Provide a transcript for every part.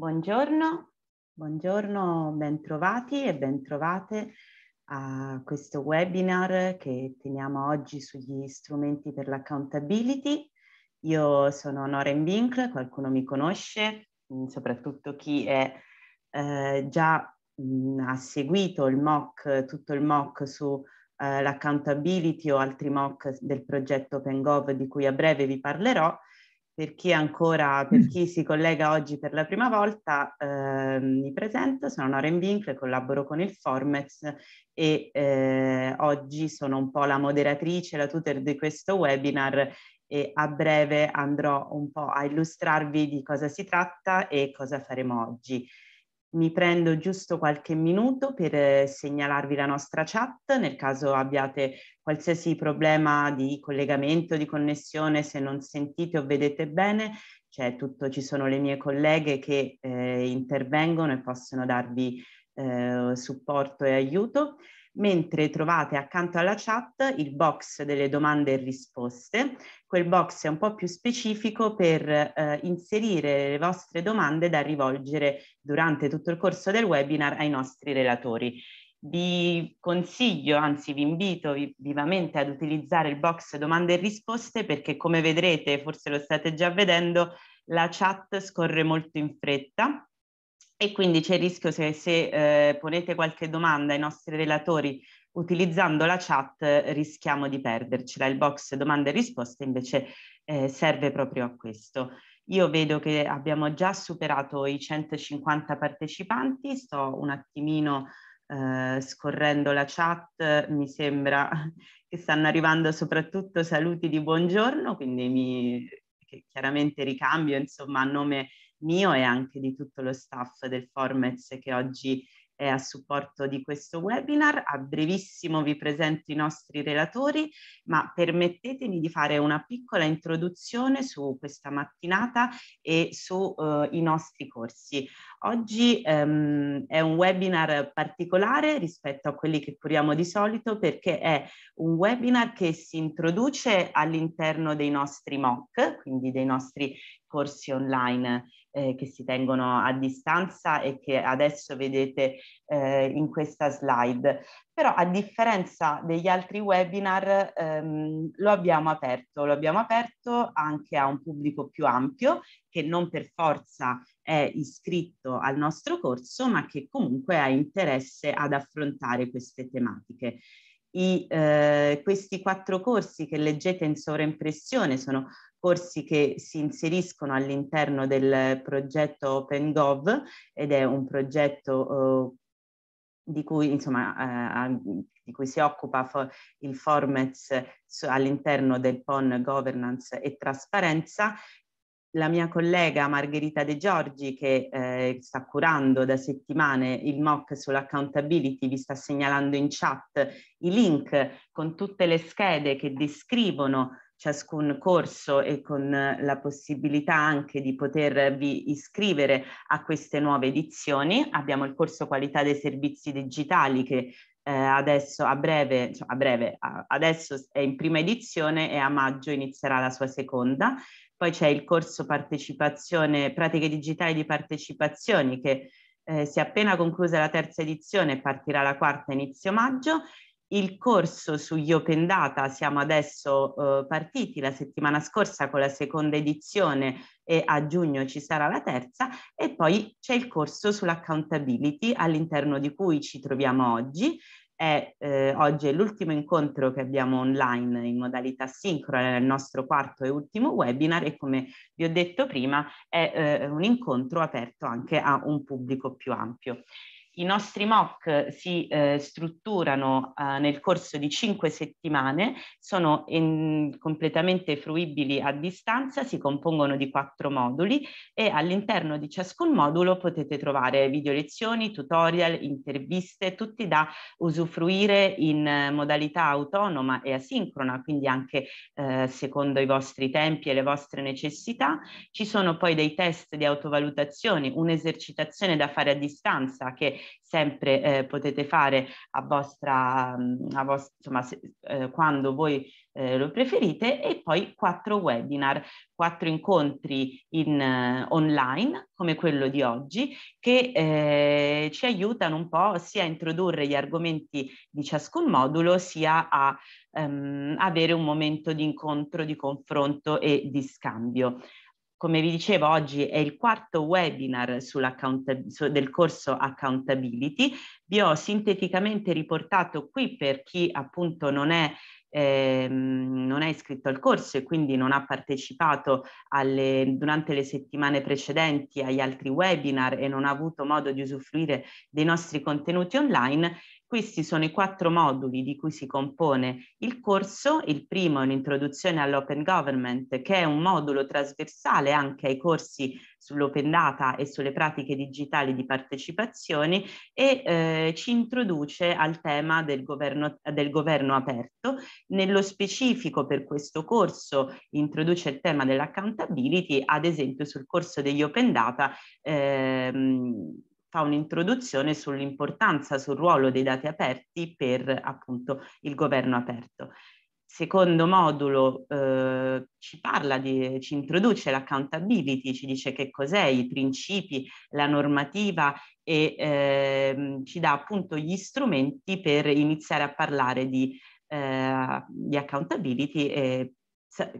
Buongiorno, buongiorno, bentrovati e bentrovate a questo webinar che teniamo oggi sugli strumenti per l'accountability. Io sono Noren Winkler, qualcuno mi conosce, mm, soprattutto chi è eh, già mh, mm, ha seguito il mock, tutto il mock su eh, l'accountability o altri mock del progetto OpenGov di cui a breve vi parlerò per chi ancora, per mm. chi si collega oggi per la prima volta, eh, mi presento, sono Noren Winkle, collaboro con il Formex e eh, oggi sono un po' la moderatrice, la tutor di questo webinar e a breve andrò un po' a illustrarvi di cosa si tratta e cosa faremo oggi. Mi prendo giusto qualche minuto per eh, segnalarvi la nostra chat nel caso abbiate qualsiasi problema di collegamento, di connessione, se non sentite o vedete bene, c'è tutto, ci sono le mie colleghe che eh, intervengono e possono darvi eh, supporto e aiuto mentre trovate accanto alla chat il box delle domande e risposte. Quel box è un po' più specifico per eh, inserire le vostre domande da rivolgere durante tutto il corso del webinar ai nostri relatori. Vi consiglio, anzi vi invito vivamente ad utilizzare il box domande e risposte perché come vedrete, forse lo state già vedendo, la chat scorre molto in fretta e quindi c'è il rischio se, se eh, ponete qualche domanda ai nostri relatori utilizzando la chat rischiamo di perdercela. Il box domande e risposte invece eh, serve proprio a questo. Io vedo che abbiamo già superato i 150 partecipanti, sto un attimino eh, scorrendo la chat, mi sembra che stanno arrivando soprattutto saluti di buongiorno, quindi mi, chiaramente ricambio insomma a nome mio e anche di tutto lo staff del Formez che oggi è a supporto di questo webinar. A brevissimo vi presento i nostri relatori, ma permettetemi di fare una piccola introduzione su questa mattinata e sui eh, nostri corsi. Oggi ehm, è un webinar particolare rispetto a quelli che curiamo di solito perché è un webinar che si introduce all'interno dei nostri MOOC, quindi dei nostri corsi online eh, che si tengono a distanza e che adesso vedete eh, in questa slide. Però a differenza degli altri webinar ehm, lo abbiamo aperto, lo abbiamo aperto anche a un pubblico più ampio che non per forza è iscritto al nostro corso ma che comunque ha interesse ad affrontare queste tematiche. I, eh, questi quattro corsi che leggete in sovraimpressione sono corsi che si inseriscono all'interno del progetto OpenGov ed è un progetto eh, di cui, insomma, eh, di cui, si occupa for, il Formats all'interno del PON Governance e Trasparenza. La mia collega Margherita De Giorgi, che eh, sta curando da settimane il mock sull'accountability, vi sta segnalando in chat i link con tutte le schede che descrivono ciascun corso e con la possibilità anche di potervi iscrivere a queste nuove edizioni. Abbiamo il corso qualità dei servizi digitali che eh, adesso a breve, cioè a breve a, adesso è in prima edizione e a maggio inizierà la sua seconda. Poi c'è il corso partecipazione, pratiche digitali di partecipazione che eh, si è appena conclusa la terza edizione e partirà la quarta inizio maggio il corso sugli open data, siamo adesso eh, partiti la settimana scorsa con la seconda edizione e a giugno ci sarà la terza e poi c'è il corso sull'accountability all'interno di cui ci troviamo oggi. È, eh, oggi è l'ultimo incontro che abbiamo online in modalità sincrona nel nostro quarto e ultimo webinar e come vi ho detto prima è eh, un incontro aperto anche a un pubblico più ampio. I nostri MOOC si eh, strutturano eh, nel corso di cinque settimane, sono in, completamente fruibili a distanza, si compongono di quattro moduli e all'interno di ciascun modulo potete trovare video lezioni, tutorial, interviste, tutti da usufruire in eh, modalità autonoma e asincrona, quindi anche eh, secondo i vostri tempi e le vostre necessità. Ci sono poi dei test di autovalutazione, un'esercitazione da fare a distanza che sempre eh, potete fare a vostra, mm, a vostra insomma, se, eh, quando voi eh, lo preferite e poi quattro webinar, quattro incontri in, eh, online come quello di oggi che eh, ci aiutano un po' sia a introdurre gli argomenti di ciascun modulo sia a ehm, avere un momento di incontro, di confronto e di scambio come vi dicevo oggi è il quarto webinar del corso Accountability. Vi ho sinteticamente riportato qui per chi appunto non è, ehm, non è iscritto al corso e quindi non ha partecipato alle, durante le settimane precedenti agli altri webinar e non ha avuto modo di usufruire dei nostri contenuti online, questi sono i quattro moduli di cui si compone il corso. Il primo è un'introduzione all'open government, che è un modulo trasversale anche ai corsi sull'open data e sulle pratiche digitali di partecipazione e eh, ci introduce al tema del governo, del governo aperto. Nello specifico per questo corso introduce il tema dell'accountability, ad esempio sul corso degli open data. Ehm, fa un'introduzione sull'importanza, sul ruolo dei dati aperti per appunto il governo aperto. Secondo modulo eh, ci parla, di, ci introduce l'accountability, ci dice che cos'è, i principi, la normativa e eh, ci dà appunto gli strumenti per iniziare a parlare di, eh, di accountability e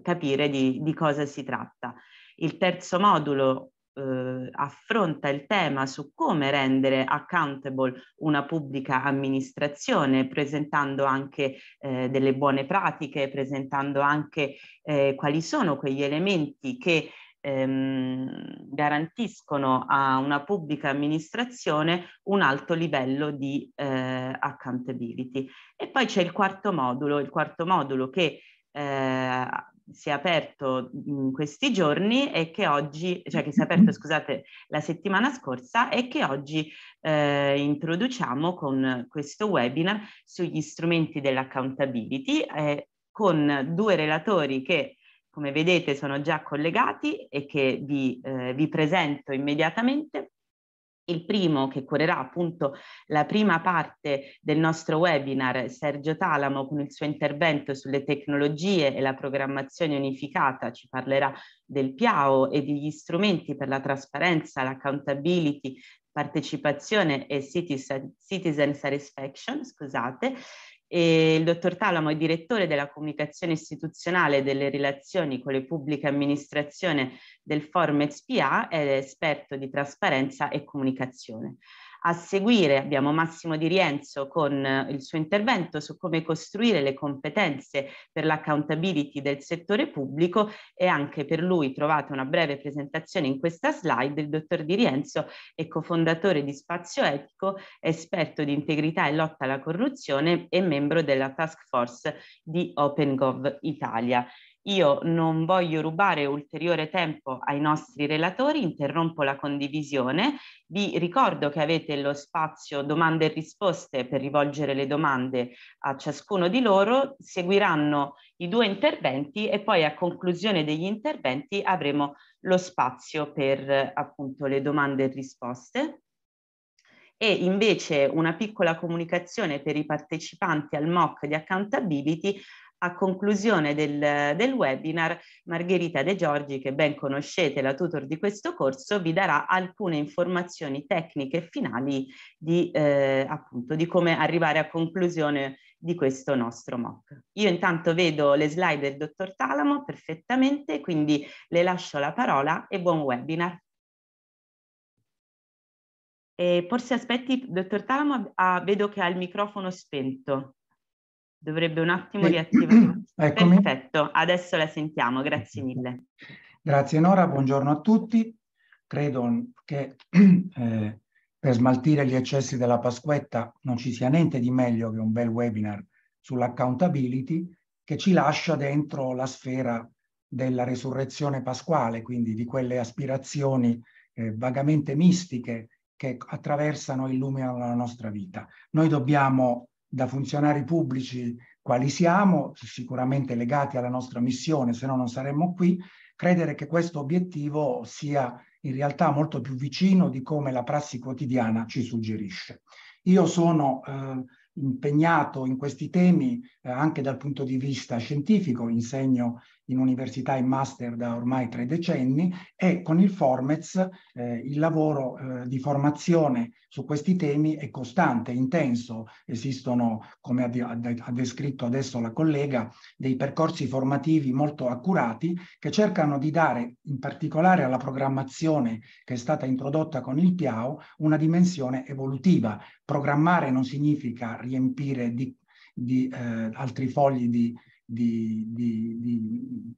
capire di, di cosa si tratta. Il terzo modulo eh, affronta il tema su come rendere accountable una pubblica amministrazione, presentando anche eh, delle buone pratiche, presentando anche eh, quali sono quegli elementi che ehm, garantiscono a una pubblica amministrazione un alto livello di eh, accountability. E poi c'è il quarto modulo, il quarto modulo che eh, si è aperto in mhmm, questi giorni e che oggi, cioè che si è aperto, scusate, la settimana scorsa e che oggi eh, introduciamo con questo webinar sugli strumenti dell'accountability eh, con due relatori che come vedete sono già collegati e che vi, eh, vi presento immediatamente il primo che curerà appunto la prima parte del nostro webinar, Sergio Talamo, con il suo intervento sulle tecnologie e la programmazione unificata, ci parlerà del PIAO e degli strumenti per la trasparenza, l'accountability, partecipazione e citizen, citizen satisfaction, scusate. E il dottor Talamo è direttore della comunicazione istituzionale e delle relazioni con le pubbliche amministrazioni del Forum SPA ed è esperto di trasparenza e comunicazione. A seguire abbiamo Massimo Di Rienzo con eh, il suo intervento su come costruire le competenze per l'accountability del settore pubblico e anche per lui trovate una breve presentazione in questa slide. Il dottor Di Rienzo è cofondatore di Spazio Etico, esperto di integrità e lotta alla corruzione e membro della task force di OpenGov Italia. Io non voglio rubare ulteriore tempo ai nostri relatori, interrompo la condivisione. Vi ricordo che avete lo spazio domande e risposte per rivolgere le domande a ciascuno di loro. Seguiranno i due interventi e poi a conclusione degli interventi avremo lo spazio per appunto le domande e risposte. E invece una piccola comunicazione per i partecipanti al mock di accountability a conclusione del, del, webinar, Margherita De Giorgi, che ben conoscete, la tutor di questo corso, vi darà alcune informazioni tecniche finali di, eh, appunto, di come arrivare a conclusione di questo nostro mock. Io intanto vedo le slide del dottor Talamo perfettamente, quindi le lascio la parola e buon webinar. E forse aspetti, dottor Talamo, ah, vedo che ha il microfono spento. Dovrebbe un attimo riattivare. Eccomi. Perfetto, adesso la sentiamo, grazie mille. Grazie Nora, buongiorno a tutti. Credo che eh, per smaltire gli eccessi della Pasquetta non ci sia niente di meglio che un bel webinar sull'accountability che ci lascia dentro la sfera della resurrezione pasquale, quindi di quelle aspirazioni eh, vagamente mistiche che attraversano e illuminano la nostra vita. Noi dobbiamo da funzionari pubblici quali siamo, sicuramente legati alla nostra missione, se no non saremmo qui, credere che questo obiettivo sia in realtà molto più vicino di come la prassi quotidiana ci suggerisce. Io sono eh, impegnato in questi temi eh, anche dal punto di vista scientifico, insegno in università e master da ormai tre decenni e con il Formez eh, il lavoro eh, di formazione su questi temi è costante, intenso. Esistono, come ha, ha descritto adesso la collega, dei percorsi formativi molto accurati che cercano di dare, in particolare alla programmazione che è stata introdotta con il Piao, una dimensione evolutiva. Programmare non significa riempire di, di eh, altri fogli di di, di, di,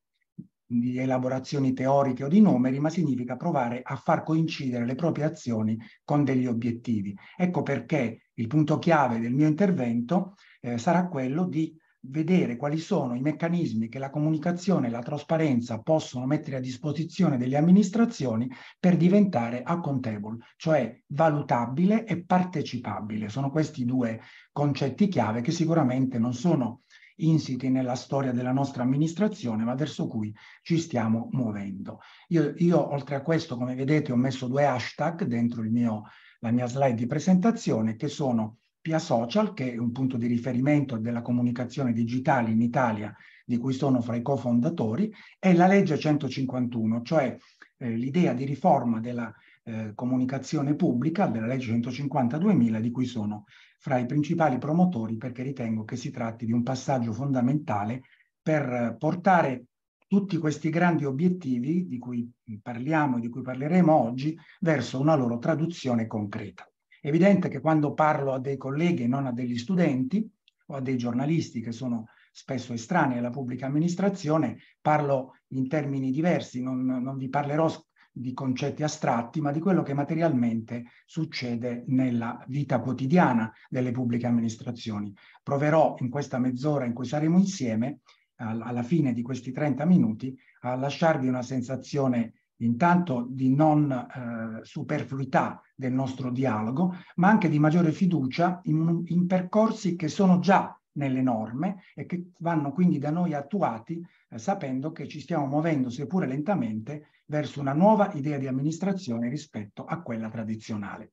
di elaborazioni teoriche o di numeri, ma significa provare a far coincidere le proprie azioni con degli obiettivi. Ecco perché il punto chiave del mio intervento eh, sarà quello di vedere quali sono i meccanismi che la comunicazione e la trasparenza possono mettere a disposizione delle amministrazioni per diventare accountable, cioè valutabile e partecipabile. Sono questi due concetti chiave che sicuramente non sono insiti nella storia della nostra amministrazione, ma verso cui ci stiamo muovendo. Io, io oltre a questo, come vedete, ho messo due hashtag dentro mio, la mia slide di presentazione, che sono Pia Social, che è un punto di riferimento della comunicazione digitale in Italia, di cui sono fra i cofondatori, e la legge 151, cioè eh, l'idea di riforma della eh, comunicazione pubblica della legge 150-2000 di cui sono fra i principali promotori perché ritengo che si tratti di un passaggio fondamentale per eh, portare tutti questi grandi obiettivi di cui parliamo e di cui parleremo oggi verso una loro traduzione concreta. È evidente che quando parlo a dei colleghi e non a degli studenti o a dei giornalisti che sono spesso estranei alla pubblica amministrazione, parlo in termini diversi, non, non vi parlerò di concetti astratti, ma di quello che materialmente succede nella vita quotidiana delle pubbliche amministrazioni. Proverò in questa mezz'ora in cui saremo insieme, alla fine di questi 30 minuti, a lasciarvi una sensazione intanto di non eh, superfluità del nostro dialogo, ma anche di maggiore fiducia in, in percorsi che sono già nelle norme e che vanno quindi da noi attuati eh, sapendo che ci stiamo muovendo, seppure lentamente, verso una nuova idea di amministrazione rispetto a quella tradizionale.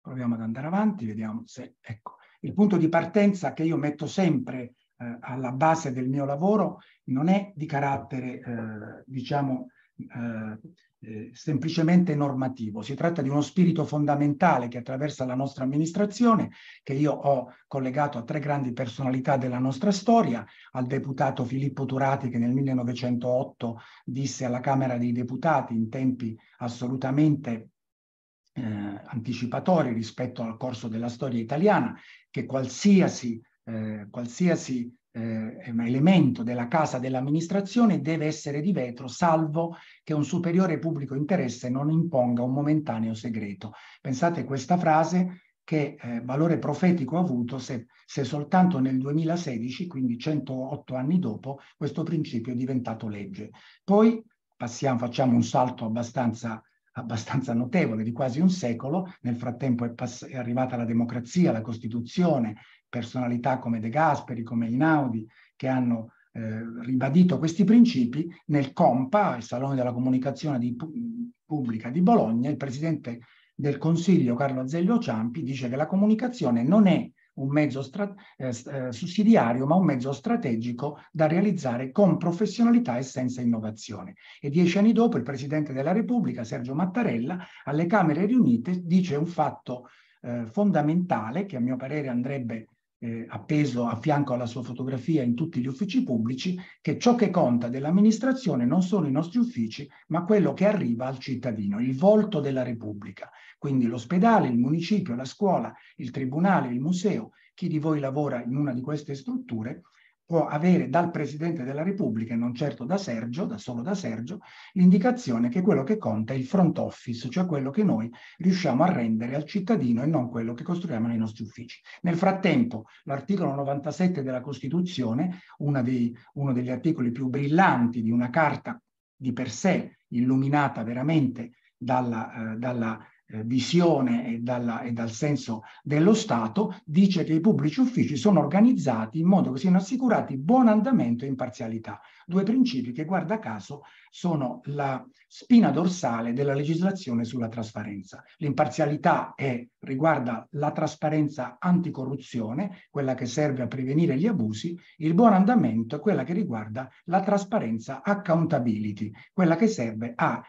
Proviamo ad andare avanti, vediamo se... Ecco, il punto di partenza che io metto sempre eh, alla base del mio lavoro non è di carattere, eh, diciamo, eh, eh, semplicemente normativo, si tratta di uno spirito fondamentale che attraversa la nostra amministrazione, che io ho collegato a tre grandi personalità della nostra storia, al deputato Filippo Turati che nel 1908 disse alla Camera dei Deputati in tempi assolutamente eh, anticipatori rispetto al corso della storia italiana che qualsiasi, eh, qualsiasi eh, elemento della casa dell'amministrazione deve essere di vetro, salvo che un superiore pubblico interesse non imponga un momentaneo segreto. Pensate questa frase che eh, valore profetico ha avuto se, se soltanto nel 2016, quindi 108 anni dopo, questo principio è diventato legge. Poi passiamo, facciamo un salto abbastanza abbastanza notevole, di quasi un secolo. Nel frattempo è, pass- è arrivata la democrazia, la Costituzione, personalità come De Gasperi, come Inaudi, che hanno eh, ribadito questi principi. Nel COMPA, il Salone della Comunicazione di P- Pubblica di Bologna, il presidente del Consiglio Carlo Azeglio Ciampi dice che la comunicazione non è un mezzo eh, eh, sussidiario, ma un mezzo strategico da realizzare con professionalità e senza innovazione. E dieci anni dopo il Presidente della Repubblica, Sergio Mattarella, alle Camere riunite dice un fatto eh, fondamentale che a mio parere andrebbe eh, appeso a fianco alla sua fotografia in tutti gli uffici pubblici, che ciò che conta dell'amministrazione non sono i nostri uffici, ma quello che arriva al cittadino, il volto della Repubblica. Quindi l'ospedale, il municipio, la scuola, il tribunale, il museo, chi di voi lavora in una di queste strutture può avere dal Presidente della Repubblica, e non certo da Sergio, da solo da Sergio, l'indicazione che quello che conta è il front office, cioè quello che noi riusciamo a rendere al cittadino e non quello che costruiamo nei nostri uffici. Nel frattempo, l'articolo 97 della Costituzione, dei, uno degli articoli più brillanti di una carta di per sé illuminata veramente dalla, eh, dalla eh, visione e, dalla, e, dal senso dello Stato, dice che i pubblici uffici sono organizzati in modo che siano assicurati buon andamento e imparzialità, due principi che guarda caso sono la spina dorsale della legislazione sulla trasparenza. L'imparzialità è, riguarda la trasparenza anticorruzione, quella che serve a prevenire gli abusi, il buon andamento è quella che riguarda la trasparenza accountability, quella che serve a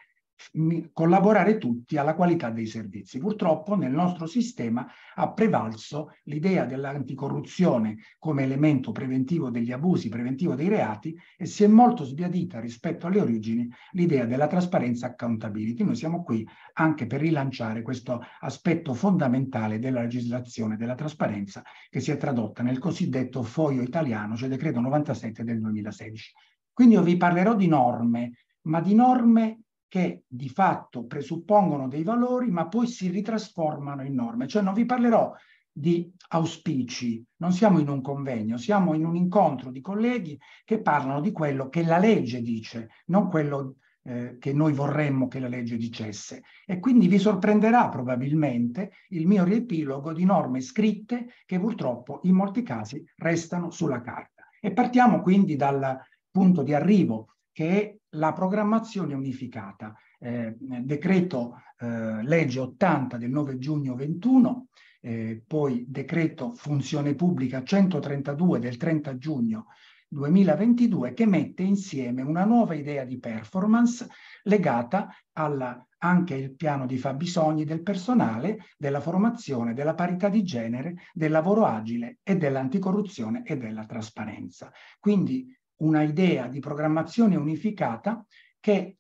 collaborare tutti alla qualità dei servizi. Purtroppo nel nostro sistema ha prevalso l'idea dell'anticorruzione come elemento preventivo degli abusi, preventivo dei reati e si è molto sbiadita rispetto alle origini l'idea della trasparenza accountability. Noi siamo qui anche per rilanciare questo aspetto fondamentale della legislazione della trasparenza che si è tradotta nel cosiddetto foglio italiano, cioè decreto 97 del 2016. Quindi io vi parlerò di norme, ma di norme che di fatto presuppongono dei valori ma poi si ritrasformano in norme. Cioè non vi parlerò di auspici, non siamo in un convegno, siamo in un incontro di colleghi che parlano di quello che la legge dice, non quello eh, che noi vorremmo che la legge dicesse. E quindi vi sorprenderà probabilmente il mio riepilogo di norme scritte che purtroppo in molti casi restano sulla carta. E partiamo quindi dal punto di arrivo che è la programmazione unificata, eh, decreto eh, legge 80 del 9 giugno 21, eh, poi decreto funzione pubblica 132 del 30 giugno 2022 che mette insieme una nuova idea di performance legata alla, anche al piano di fabbisogni del personale, della formazione, della parità di genere, del lavoro agile e dell'anticorruzione e della trasparenza. Quindi una idea di programmazione unificata che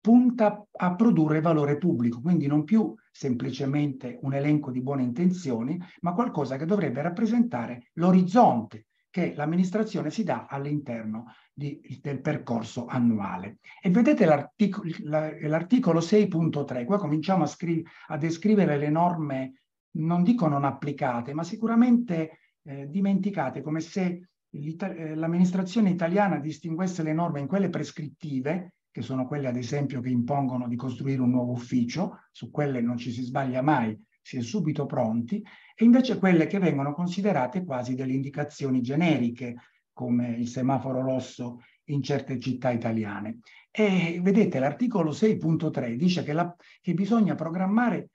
punta a produrre valore pubblico, quindi non più semplicemente un elenco di buone intenzioni, ma qualcosa che dovrebbe rappresentare l'orizzonte che l'amministrazione si dà all'interno di, del percorso annuale. E vedete l'artico, l'articolo 6.3, qua cominciamo a, scri- a, descrivere le norme, non dico non applicate, ma sicuramente eh, dimenticate, come se eh, l'amministrazione italiana distinguesse le norme in quelle prescrittive, che sono quelle ad esempio che impongono di costruire un nuovo ufficio, su quelle non ci si sbaglia mai, si è subito pronti, e invece quelle che vengono considerate quasi delle indicazioni generiche, come il semaforo rosso in certe città italiane. E vedete, l'articolo 6.3 dice che, la, che bisogna programmare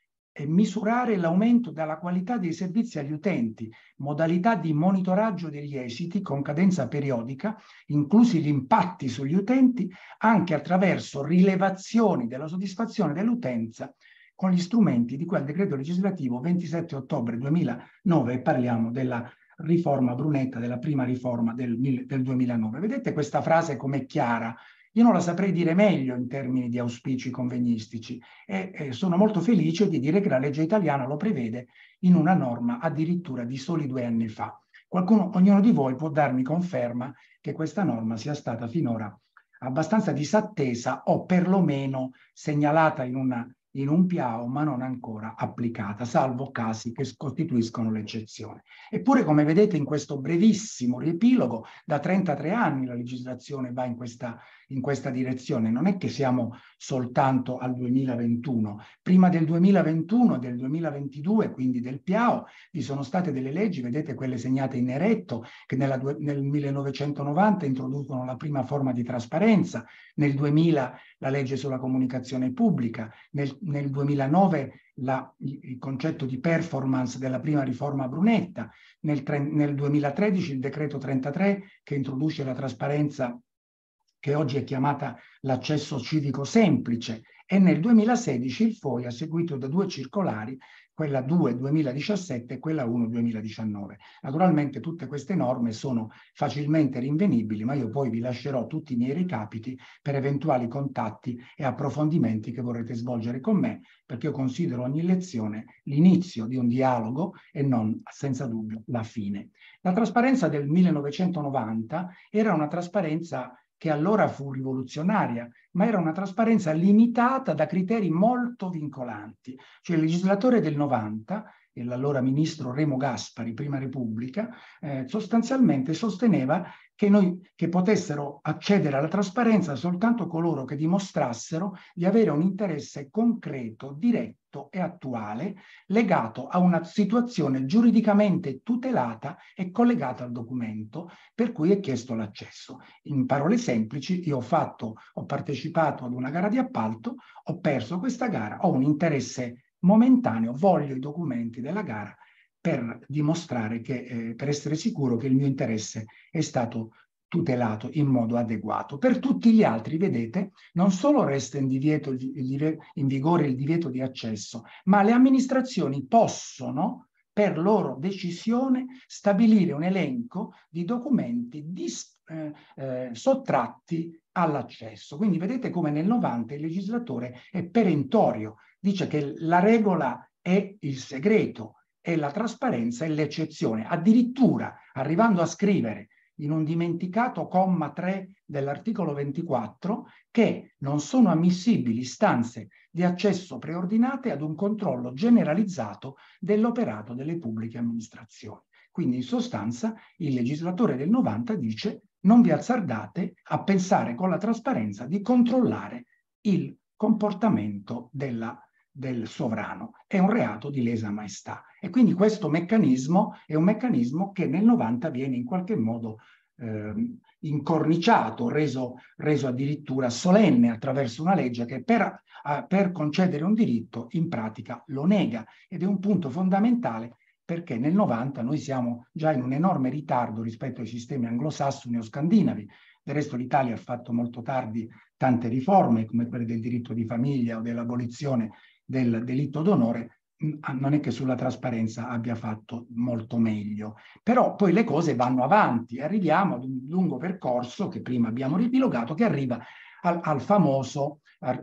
misurare l'aumento della qualità dei servizi agli utenti, modalità di monitoraggio degli esiti con cadenza periodica, inclusi gli impatti sugli utenti, anche attraverso rilevazioni della soddisfazione dell'utenza con gli strumenti di quel decreto legislativo 27 ottobre 2009, parliamo della riforma Brunetta, della prima riforma del, del 2009. Vedete questa frase com'è chiara? Io non la saprei dire meglio in termini di auspici convegnistici e eh, sono molto felice di dire che la legge italiana lo prevede in una norma addirittura di soli due anni fa. Qualcuno, ognuno di voi può darmi conferma che questa norma sia stata finora abbastanza disattesa o perlomeno segnalata in, una, in un piano, ma non ancora applicata, salvo casi che costituiscono l'eccezione. Eppure, come vedete in questo brevissimo riepilogo, da 33 anni la legislazione va in questa in questa direzione. Non è che siamo soltanto al 2021. Prima del 2021, del 2022, quindi del Piao, vi sono state delle leggi, vedete quelle segnate in eretto, che nella, nel 1990 introducono la prima forma di trasparenza, nel 2000 la legge sulla comunicazione pubblica, nel, nel 2009 la, il concetto di performance della prima riforma Brunetta, nel, nel 2013 il decreto 33 che introduce la trasparenza che oggi è chiamata l'accesso civico semplice, e nel 2016 il FOIA, seguito da due circolari, quella 2 2017 e quella 1 2019. Naturalmente tutte queste norme sono facilmente rinvenibili, ma io poi vi lascerò tutti i miei recapiti per eventuali contatti e approfondimenti che vorrete svolgere con me, perché io considero ogni lezione l'inizio di un dialogo e non senza dubbio la fine. La trasparenza del 1990 era una trasparenza che allora fu rivoluzionaria, ma era una trasparenza limitata da criteri molto vincolanti. Cioè il legislatore del 90 e l'allora ministro Remo Gaspari, Prima Repubblica, eh, sostanzialmente sosteneva che, noi, che potessero accedere alla trasparenza soltanto coloro che dimostrassero di avere un interesse concreto, diretto, corretto e attuale legato a una situazione giuridicamente tutelata e collegata al documento per cui è chiesto l'accesso. In parole semplici, io ho, fatto, ho partecipato ad una gara di appalto, ho perso questa gara, ho un interesse momentaneo, voglio i documenti della gara per dimostrare che, eh, per essere sicuro che il mio interesse è stato tutelato in modo adeguato. Per tutti gli altri, vedete, non solo resta in, divieto, in vigore il divieto di accesso, ma le amministrazioni possono, per loro decisione, stabilire un elenco di documenti disponibili eh, eh, sottratti all'accesso. Quindi vedete come nel 90 il legislatore è perentorio, dice che la regola è il segreto e la trasparenza è l'eccezione. Addirittura arrivando a scrivere in un dimenticato comma 3 dell'articolo 24 che non sono ammissibili istanze di accesso preordinate ad un controllo generalizzato dell'operato delle pubbliche amministrazioni. Quindi in sostanza il legislatore del 90 dice non vi azzardate a pensare con la trasparenza di controllare il comportamento della, del sovrano. È un reato di lesa maestà. E quindi questo meccanismo è un meccanismo che nel 90 viene in qualche modo eh, incorniciato, reso, reso, addirittura solenne attraverso una legge che per, eh, per concedere un diritto in pratica lo nega ed è un punto fondamentale perché nel 90 noi siamo già in un enorme ritardo rispetto ai sistemi anglosassoni o scandinavi. Del resto l'Italia ha fatto molto tardi tante riforme come quelle del diritto di famiglia o dell'abolizione del delitto d'onore Ah, non è che sulla trasparenza abbia fatto molto meglio, però poi le cose vanno avanti, arriviamo ad un lungo percorso che prima abbiamo riepilogato che arriva al, al famoso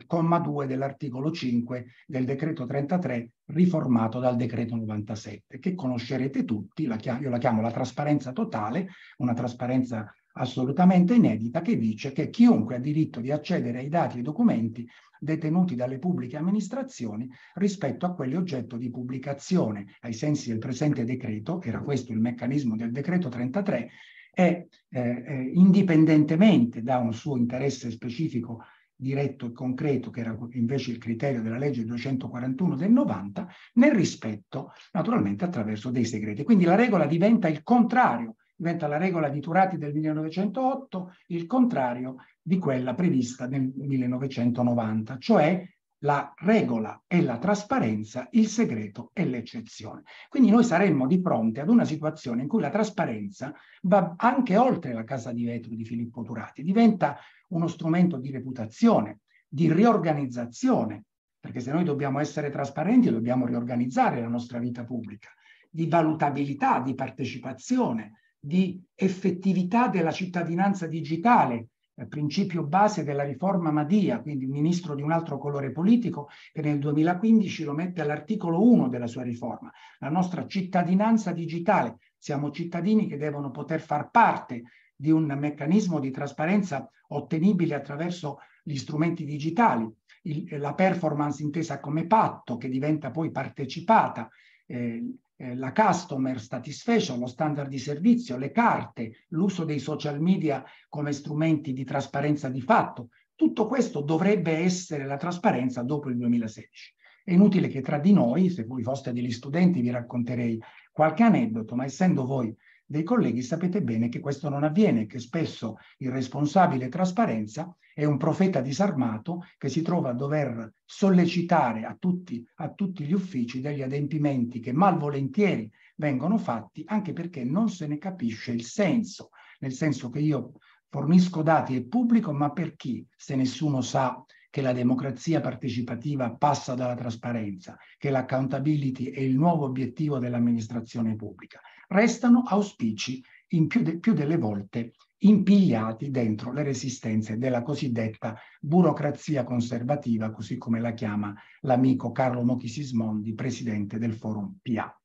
comma 2 dell'articolo 5 del decreto 33 riformato dal decreto 97 che conoscerete tutti, la chiam- io la chiamo la trasparenza totale, una trasparenza assolutamente inedita che dice che chiunque ha diritto di accedere ai dati e documenti detenuti dalle pubbliche amministrazioni rispetto a quelli oggetto di pubblicazione ai sensi del presente decreto, era questo il meccanismo del decreto 33, e eh, eh, indipendentemente da un suo interesse specifico diretto e concreto, che era invece il criterio della legge 241 del 90, nel rispetto naturalmente attraverso dei segreti. Quindi la regola diventa il contrario diventa la regola di Turati del 1908, il contrario di quella prevista nel 1990, cioè la regola è la trasparenza, il segreto è l'eccezione. Quindi noi saremmo di fronte ad una situazione in cui la trasparenza va anche oltre la casa di vetro di Filippo Turati, diventa uno strumento di reputazione, di riorganizzazione, perché se noi dobbiamo essere trasparenti dobbiamo riorganizzare la nostra vita pubblica, di valutabilità, di partecipazione, di effettività della cittadinanza digitale, eh, principio base della riforma Madia, quindi un ministro di un altro colore politico, che nel 2015 lo mette all'articolo 1 della sua riforma, la nostra cittadinanza digitale. Siamo cittadini che devono poter far parte di un meccanismo di trasparenza ottenibile attraverso gli strumenti digitali, Il, la performance intesa come patto che diventa poi partecipata, eh, eh, la customer satisfaction, lo standard di servizio, le carte, l'uso dei social media come strumenti di trasparenza di fatto. Tutto questo dovrebbe essere la trasparenza dopo il 2016. È inutile che tra di noi, se voi foste degli studenti, vi racconterei qualche aneddoto, ma essendo voi dei colleghi sapete bene che questo non avviene, che spesso il responsabile trasparenza è un profeta disarmato che si trova a dover sollecitare a tutti, a tutti gli uffici degli adempimenti che malvolentieri vengono fatti, anche perché non se ne capisce il senso, nel senso che io fornisco dati e pubblico, ma per chi se nessuno sa che la democrazia partecipativa passa dalla trasparenza, che l'accountability è il nuovo obiettivo dell'amministrazione pubblica restano auspici in più, de, più delle volte impigliati dentro le resistenze della cosiddetta burocrazia conservativa, così come la chiama l'amico Carlo Mochi Sismondi, presidente del Forum PA.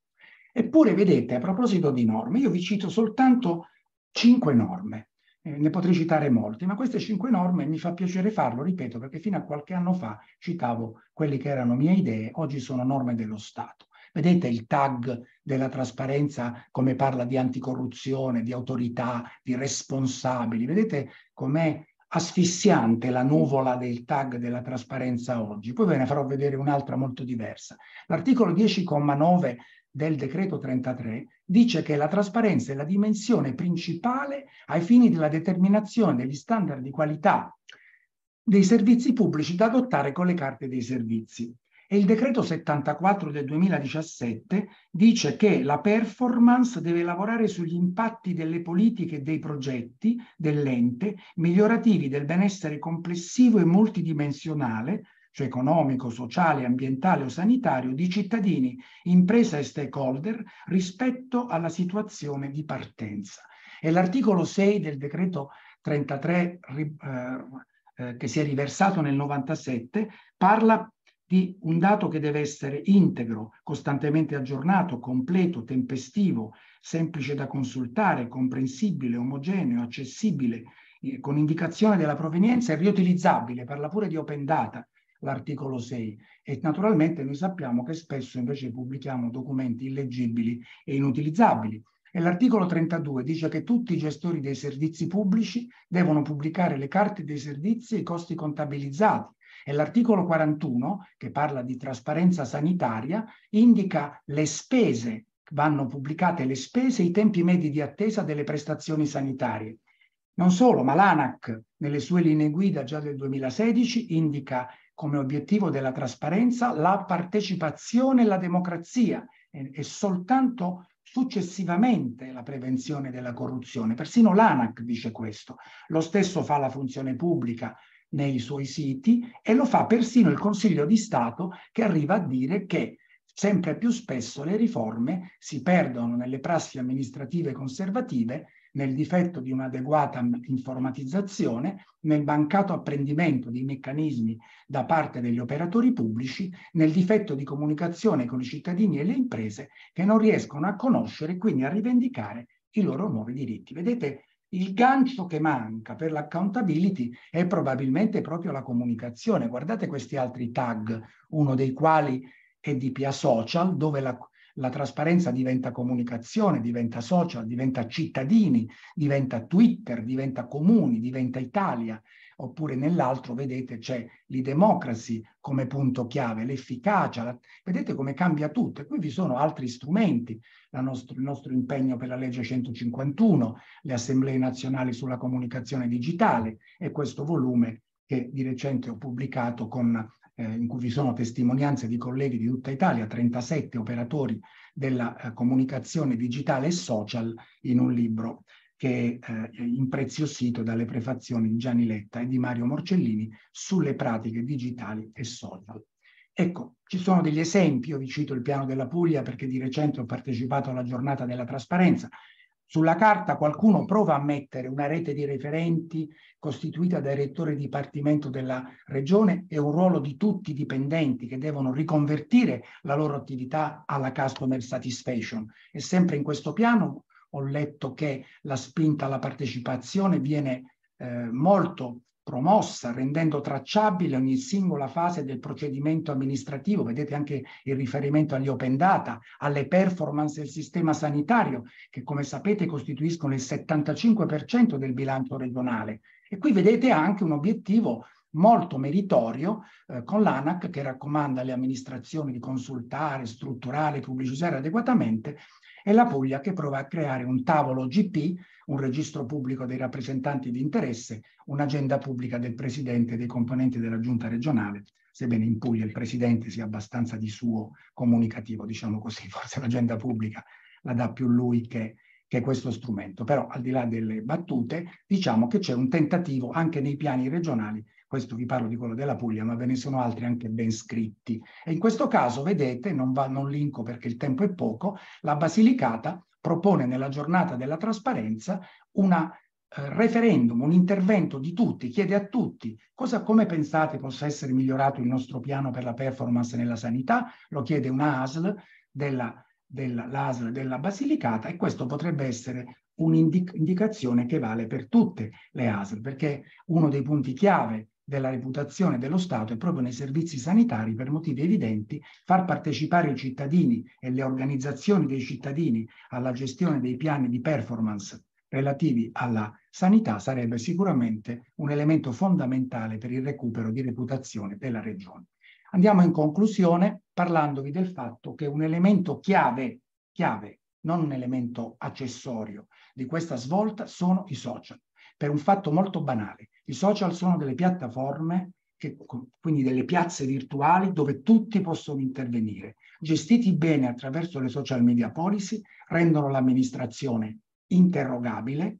Eppure, vedete, a proposito di norme, io vi cito soltanto cinque norme, eh, ne potrei citare molti, ma queste cinque norme mi fa piacere farlo, ripeto, perché fino a qualche anno fa citavo quelle che erano mie idee, oggi sono norme dello Stato. Vedete il tag della trasparenza come parla di anticorruzione, di autorità, di responsabili. Vedete com'è asfissiante la nuvola del tag della trasparenza oggi. Poi ve ne farò vedere un'altra molto diversa. L'articolo 10,9 del decreto 33 dice che la trasparenza è la dimensione principale ai fini della determinazione degli standard di qualità dei servizi pubblici da adottare con le carte dei servizi. E il decreto 74 del 2017 dice che la performance deve lavorare sugli impatti delle politiche e dei progetti dell'ente migliorativi del benessere complessivo e multidimensionale, cioè economico, sociale, ambientale o sanitario, di cittadini, impresa e stakeholder rispetto alla situazione di partenza. E l'articolo 6 del decreto 33 eh, eh, che si è riversato nel 97 parla di un dato che deve essere integro, costantemente aggiornato, completo, tempestivo, semplice da consultare, comprensibile, omogeneo, accessibile, eh, con indicazione della provenienza e riutilizzabile, parla pure di open data l'articolo 6 e naturalmente noi sappiamo che spesso invece pubblichiamo documenti illeggibili e inutilizzabili. E l'articolo 32 dice che tutti i gestori dei servizi pubblici devono pubblicare le carte dei servizi e i costi contabilizzati e l'articolo 41, che parla di trasparenza sanitaria, indica le spese, vanno pubblicate le spese i tempi medi di attesa delle prestazioni sanitarie. Non solo, ma l'ANAC, nelle sue linee guida già del 2016, indica come obiettivo della trasparenza la partecipazione e la democrazia e, e soltanto successivamente la prevenzione della corruzione. Persino l'ANAC dice questo. Lo stesso fa la funzione pubblica nei suoi siti e lo fa persino il Consiglio di Stato che arriva a dire che sempre più spesso le riforme si perdono nelle prassi amministrative conservative, nel difetto di un'adeguata informatizzazione, nel mancato apprendimento dei meccanismi da parte degli operatori pubblici, nel difetto di comunicazione con i cittadini e le imprese che non riescono a conoscere e quindi a rivendicare i loro nuovi diritti. Vedete il gancio che manca per l'accountability è probabilmente proprio la comunicazione. Guardate questi altri tag, uno dei quali è di Pia social, dove la, la trasparenza diventa comunicazione, diventa social, diventa cittadini, diventa Twitter, diventa comuni, diventa Italia oppure nell'altro vedete c'è l'idemocracy come punto chiave, l'efficacia, la... vedete come cambia tutto. E qui vi sono altri strumenti, nostro, il nostro impegno per la legge 151, le assemblee nazionali sulla comunicazione digitale e questo volume che di recente ho pubblicato con eh, in cui vi sono testimonianze di colleghi di tutta Italia, 37 operatori della eh, comunicazione digitale e social in un libro che eh, impreziosito dalle prefazioni di Gianni Letta e di Mario Morcellini sulle pratiche digitali e social. Ecco, ci sono degli esempi, io vi cito il piano della Puglia perché di recente ho partecipato alla giornata della trasparenza. Sulla carta qualcuno prova a mettere una rete di referenti costituita dai rettori di dipartimento della regione e un ruolo di tutti i dipendenti che devono riconvertire la loro attività alla customer satisfaction. E sempre in questo piano ho letto che la spinta alla partecipazione viene eh, molto promossa, rendendo tracciabile ogni singola fase del procedimento amministrativo. Vedete anche il riferimento agli open data, alle performance del sistema sanitario, che come sapete costituiscono il 75% del bilancio regionale. E qui vedete anche un obiettivo molto meritorio eh, con l'ANAC che raccomanda alle amministrazioni di consultare, strutturare, e pubblicizzare adeguatamente e la Puglia che prova a creare un tavolo GP, un registro pubblico dei rappresentanti di interesse, un'agenda pubblica del presidente e dei componenti della giunta regionale, sebbene in Puglia il presidente sia abbastanza di suo comunicativo, diciamo così, forse l'agenda pubblica la dà più lui che, che questo strumento. Però al di là delle battute, diciamo che c'è un tentativo anche nei piani regionali questo vi parlo di quello della Puglia, ma ve ne sono altri anche ben scritti. E in questo caso, vedete, non, va, non linko perché il tempo è poco, la Basilicata propone nella giornata della trasparenza una eh, referendum, un intervento di tutti, chiede a tutti cosa, come pensate possa essere migliorato il nostro piano per la performance nella sanità, lo chiede un ASL della, della, della Basilicata e questo potrebbe essere un'indicazione che vale per tutte le ASL, perché uno dei punti chiave della reputazione dello Stato e proprio nei servizi sanitari per motivi evidenti far partecipare i cittadini e le organizzazioni dei cittadini alla gestione dei piani di performance relativi alla sanità sarebbe sicuramente un elemento fondamentale per il recupero di reputazione della regione. Andiamo in conclusione parlandovi del fatto che un elemento chiave, chiave, non un elemento accessorio di questa svolta sono i social, per un fatto molto banale. I social sono delle piattaforme, che, quindi delle piazze virtuali dove tutti possono intervenire. Gestiti bene attraverso le social media policy, rendono l'amministrazione interrogabile,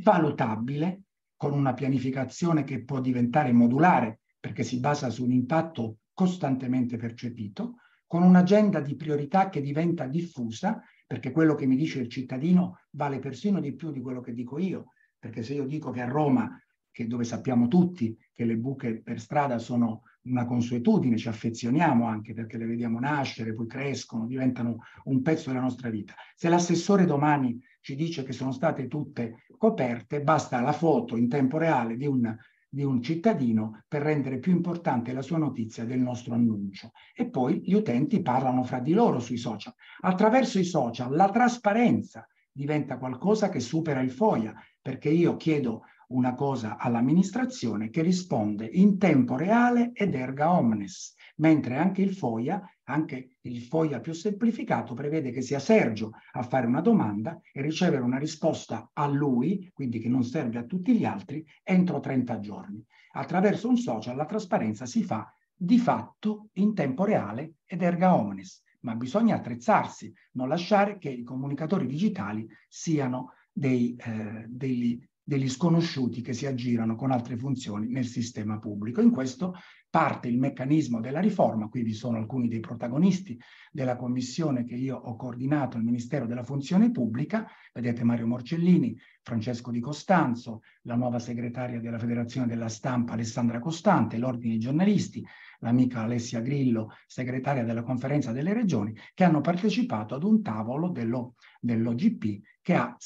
valutabile, con una pianificazione che può diventare modulare perché si basa su un impatto costantemente percepito, con un'agenda di priorità che diventa diffusa, perché quello che mi dice il cittadino vale persino di più di quello che dico io, perché se io dico che a Roma che dove sappiamo tutti che le buche per strada sono una consuetudine, ci affezioniamo anche perché le vediamo nascere, poi crescono, diventano un pezzo della nostra vita. Se l'assessore domani ci dice che sono state tutte coperte, basta la foto in tempo reale di un, di un cittadino per rendere più importante la sua notizia del nostro annuncio. E poi gli utenti parlano fra di loro sui social. Attraverso i social la trasparenza diventa qualcosa che supera il FOIA, perché io chiedo una cosa all'amministrazione che risponde in tempo reale ed erga omnes, mentre anche il FOIA, anche il FOIA più semplificato, prevede che sia Sergio a fare una domanda e ricevere una risposta a lui, quindi che non serve a tutti gli altri, entro 30 giorni. Attraverso un social la trasparenza si fa di fatto in tempo reale ed erga omnes, ma bisogna attrezzarsi, non lasciare che i comunicatori digitali siano dei, eh, degli degli sconosciuti che si aggirano con altre funzioni nel sistema pubblico. In questo parte il meccanismo della riforma, qui vi sono alcuni dei protagonisti della commissione che io ho coordinato al Ministero della Funzione Pubblica, vedete Mario Morcellini, Francesco Di Costanzo, la nuova segretaria della Federazione della Stampa Alessandra Costante, l'Ordine dei giornalisti, l'amica Alessia Grillo, segretaria della Conferenza delle Regioni, che hanno partecipato ad un tavolo dello, dell'OGP che ha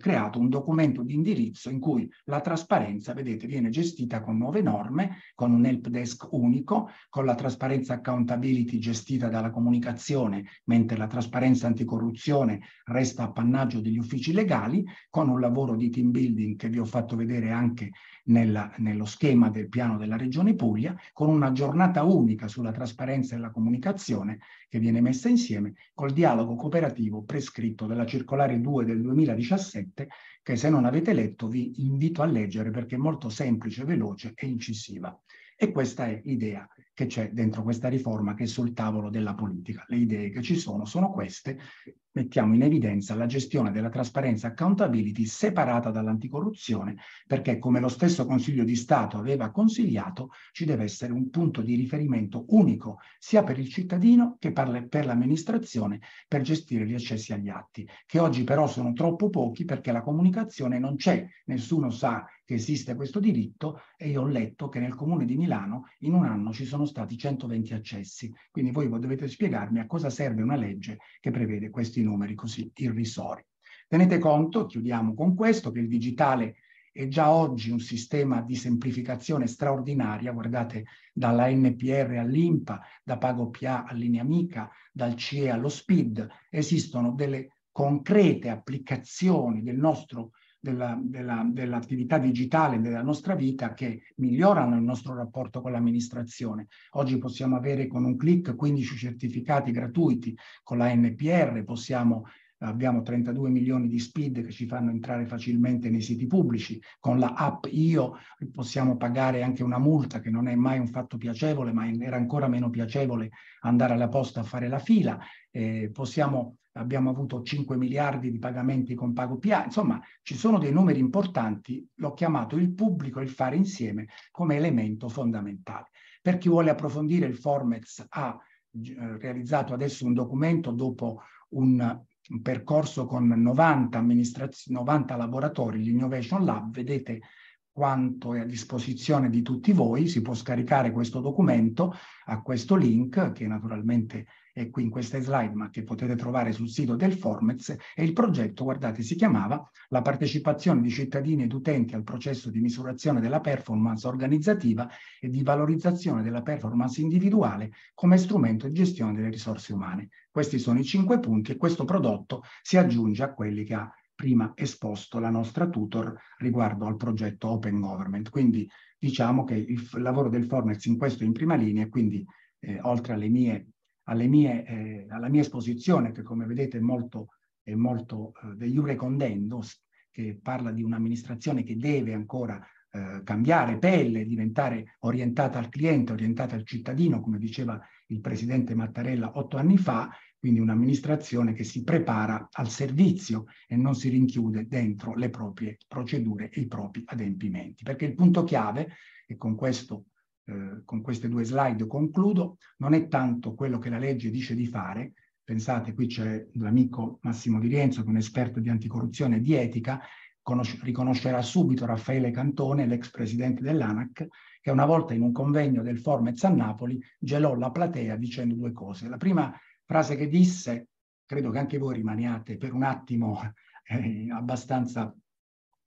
creato un documento di indirizzo in cui la trasparenza, vedete, viene gestita con nuove norme, con un help desk unico, con la trasparenza accountability gestita dalla comunicazione, mentre la trasparenza anticorruzione resta appannaggio degli uffici legali, con un lavoro di team building che vi ho fatto vedere anche nella, nello schema del piano della Regione Puglia, con una giornata unica sulla trasparenza e la comunicazione che viene messa insieme col dialogo cooperativo prescritto della circolare 2 del 2017 37, che se non avete letto vi invito a leggere perché è molto semplice, veloce e incisiva. E questa è l'idea che c'è dentro questa riforma che è sul tavolo della politica. Le idee che ci sono sono queste. Mettiamo in evidenza la gestione della trasparenza accountability separata dall'anticorruzione, perché come lo stesso Consiglio di Stato aveva consigliato, ci deve essere un punto di riferimento unico sia per il cittadino che per, l'amministrazione per gestire gli accessi agli atti, che oggi però sono troppo pochi perché la comunicazione non c'è, nessuno sa che esiste questo diritto e io ho letto che nel comune di Milano in un anno ci sono stati 120 accessi. Quindi voi dovete spiegarmi a cosa serve una legge che prevede questi numeri così irrisori. Tenete conto, chiudiamo con questo, che il digitale è già oggi un sistema di semplificazione straordinaria, guardate dalla NPR all'IMPA, da PagoPA all'Inea dal CE allo SPID, esistono delle concrete applicazioni del nostro della, della, dell'attività digitale della nostra vita che migliorano il nostro rapporto con l'amministrazione. Oggi possiamo avere con un clic 15 certificati gratuiti con la NPR, possiamo abbiamo 32 milioni di speed che ci fanno entrare facilmente nei siti pubblici. Con la app Io possiamo pagare anche una multa che non è mai un fatto piacevole, ma era ancora meno piacevole andare alla posta a fare la fila. Eh, possiamo abbiamo avuto 5 miliardi di pagamenti con pago PagoPA, insomma ci sono dei numeri importanti, l'ho chiamato il pubblico e il fare insieme come elemento fondamentale. Per chi vuole approfondire il Formex ha eh, realizzato adesso un documento dopo un, un percorso con 90, 90 laboratori, l'Innovation Lab, vedete quanto è a disposizione di tutti voi, si può scaricare questo documento a questo link che naturalmente è qui in questa slide ma che potete trovare sul sito del Formez e il progetto, guardate, si chiamava la partecipazione di cittadini ed utenti al processo di misurazione della performance organizzativa e di valorizzazione della performance individuale come strumento di gestione delle risorse umane. Questi sono i cinque punti e questo prodotto si aggiunge a quelli che ha prima esposto la nostra tutor riguardo al progetto Open Government. Quindi diciamo che il lavoro del Fornex in questo è in prima linea, quindi eh, oltre alle mie, alle mie, eh, alla mia esposizione, che come vedete è molto, è molto eh, de jure che parla di un'amministrazione che deve ancora eh, cambiare pelle, diventare orientata al cliente, orientata al cittadino, come diceva il presidente Mattarella otto anni fa, quindi un'amministrazione che si prepara al servizio e non si rinchiude dentro le proprie procedure e i propri adempimenti. Perché il punto chiave, e con, questo, eh, con queste due slide concludo, non è tanto quello che la legge dice di fare, pensate qui c'è l'amico Massimo Di Rienzo che è un esperto di anticorruzione e di etica, riconoscerà subito Raffaele Cantone, l'ex presidente dell'ANAC, che una volta in un convegno del Formez a Napoli gelò la platea dicendo due cose. La prima frase che disse, credo che anche voi rimaniate per un attimo eh, abbastanza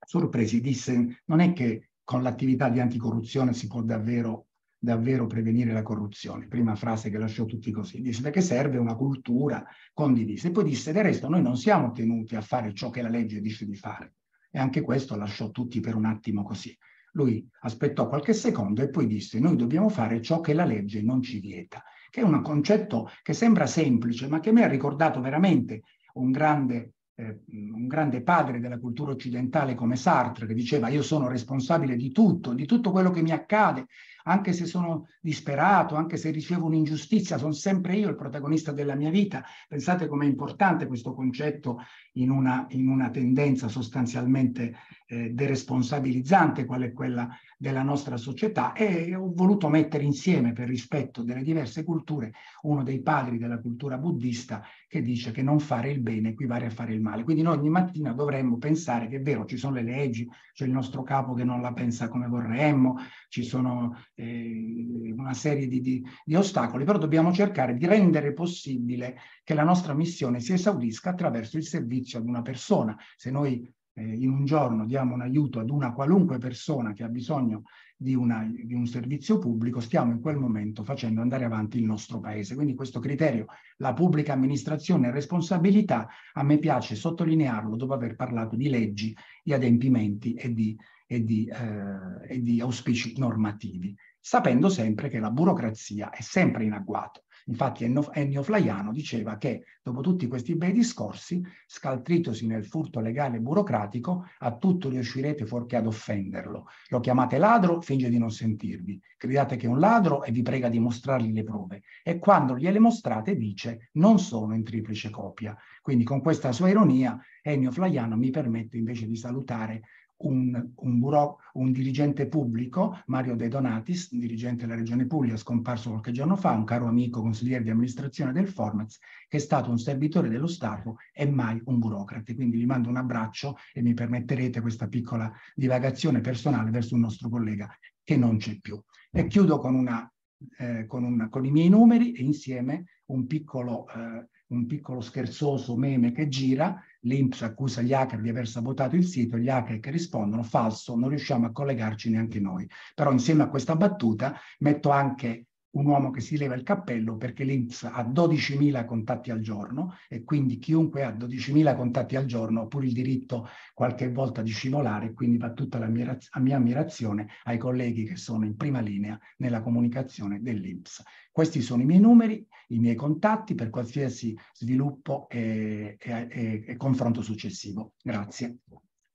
sorpresi, disse non è che con l'attività di anticorruzione si può davvero, davvero prevenire la corruzione, prima frase che lasciò tutti così, disse perché serve una cultura condivisa e poi disse del resto noi non siamo tenuti a fare ciò che la legge dice di fare e anche questo lasciò tutti per un attimo così. Lui aspettò qualche secondo e poi disse noi dobbiamo fare ciò che la legge non ci vieta che è un concetto che sembra semplice, ma che mi ha ricordato veramente un grande, eh, un grande padre della cultura occidentale come Sartre, che diceva io sono responsabile di tutto, di tutto quello che mi accade, anche se sono disperato, anche se ricevo un'ingiustizia, sono sempre io il protagonista della mia vita. Pensate com'è importante questo concetto in una, in una tendenza sostanzialmente eh, deresponsabilizzante qual è quella della nostra società e ho voluto mettere insieme per rispetto delle diverse culture uno dei padri della cultura buddista che dice che non fare il bene equivale a fare il male. Quindi noi ogni mattina dovremmo pensare che è vero, ci sono le leggi, c'è il nostro capo che non la pensa come vorremmo, ci sono eh, una serie di, di, di, ostacoli, però dobbiamo cercare di rendere possibile che la nostra missione si esaudisca attraverso il servizio ad una persona. Se noi eh, in un giorno diamo un aiuto ad una qualunque persona che ha bisogno di, una, di un servizio pubblico, stiamo in quel momento facendo andare avanti il nostro paese. Quindi questo criterio, la pubblica amministrazione e responsabilità, a me piace sottolinearlo dopo aver parlato di leggi, di adempimenti e di, e di, eh, e di auspici normativi sapendo sempre che la burocrazia è sempre in agguato. Infatti Ennio Flaiano diceva che dopo tutti questi bei discorsi, scaltritosi nel furto legale burocratico, a tutto riuscirete fuorché ad offenderlo. Lo chiamate ladro, finge di non sentirvi. Gridate che è un ladro e vi prega di mostrargli le prove. E quando gliele mostrate dice non sono in triplice copia. Quindi con questa sua ironia Ennio Flaiano mi permette invece di salutare un, un, buro, un, dirigente pubblico, Mario De Donatis, dirigente della Regione Puglia, scomparso qualche giorno fa, un caro amico consigliere di amministrazione del Formez, che è stato un servitore dello Stato e mai un burocrate. Quindi gli mando un abbraccio e mi permetterete questa piccola divagazione personale verso un nostro collega che non c'è più. E chiudo con, una, eh, con, una, con i miei numeri e insieme un piccolo, eh, un piccolo scherzoso meme che gira l'Inps accusa gli hacker di aver sabotato il sito, gli hacker che rispondono falso, non riusciamo a collegarci neanche noi. Però insieme a questa battuta metto anche un uomo che si leva il cappello perché l'Inps ha 12.000 contatti al giorno e quindi chiunque ha 12.000 contatti al giorno ha pure il diritto qualche volta di scivolare, quindi va tutta la mia, la mia ammirazione ai colleghi che sono in prima linea nella comunicazione dell'Inps. Questi sono i miei numeri, i miei contatti per qualsiasi sviluppo e, e, e, e confronto successivo. Grazie.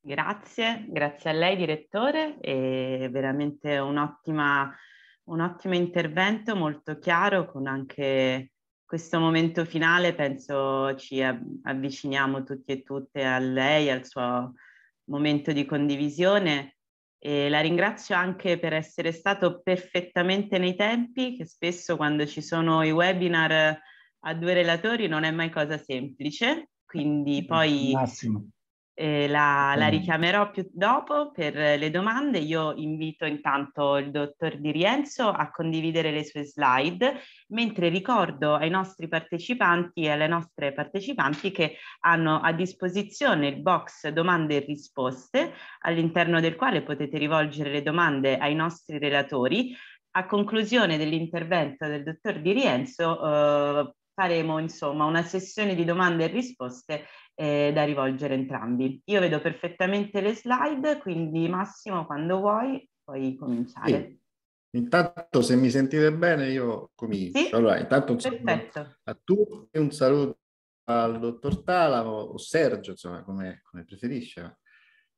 Grazie, grazie a lei direttore, è veramente un'ottima un ottimo intervento, molto chiaro, con anche questo momento finale, penso ci avviciniamo tutti e tutte a lei, al suo momento di condivisione. E la ringrazio anche per essere stato perfettamente nei tempi, che spesso quando ci sono i webinar a due relatori non è mai cosa semplice, quindi poi Massimo. Eh, la, la, richiamerò più dopo per le domande. Io invito intanto il dottor Di Rienzo a condividere le sue slide, mentre ricordo ai nostri partecipanti e alle nostre partecipanti che hanno a disposizione il box domande e risposte, all'interno del quale potete rivolgere le domande ai nostri relatori. A conclusione dell'intervento del dottor Di Rienzo eh, faremo insomma una sessione di domande e risposte eh, da rivolgere entrambi. Io vedo perfettamente le slide, quindi Massimo quando vuoi puoi cominciare. Sì. Intanto se mi sentite bene io comincio. Sì? Allora, intanto un saluto Perfetto. a tutti, un saluto al dottor Talamo o Sergio, insomma, come, come preferisce,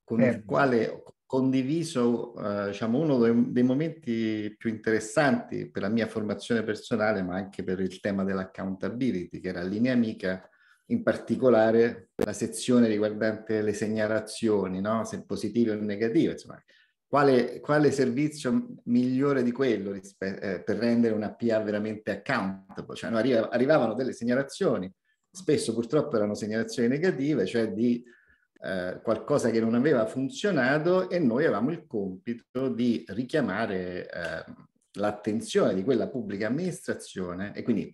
con eh. il quale ho condiviso eh, diciamo, uno dei, dei, momenti più interessanti per la mia formazione personale, ma anche per il tema dell'accountability, che era Linea Amica, in particolare la sezione riguardante le segnalazioni, no? se positive o negative, insomma, quale, quale, servizio migliore di quello rispe- eh, per rendere una PA veramente accountable? Cioè, no, arriva, arrivavano delle segnalazioni, spesso purtroppo erano segnalazioni negative, cioè di eh, qualcosa che non aveva funzionato e noi avevamo il compito di richiamare eh, l'attenzione di quella pubblica amministrazione e quindi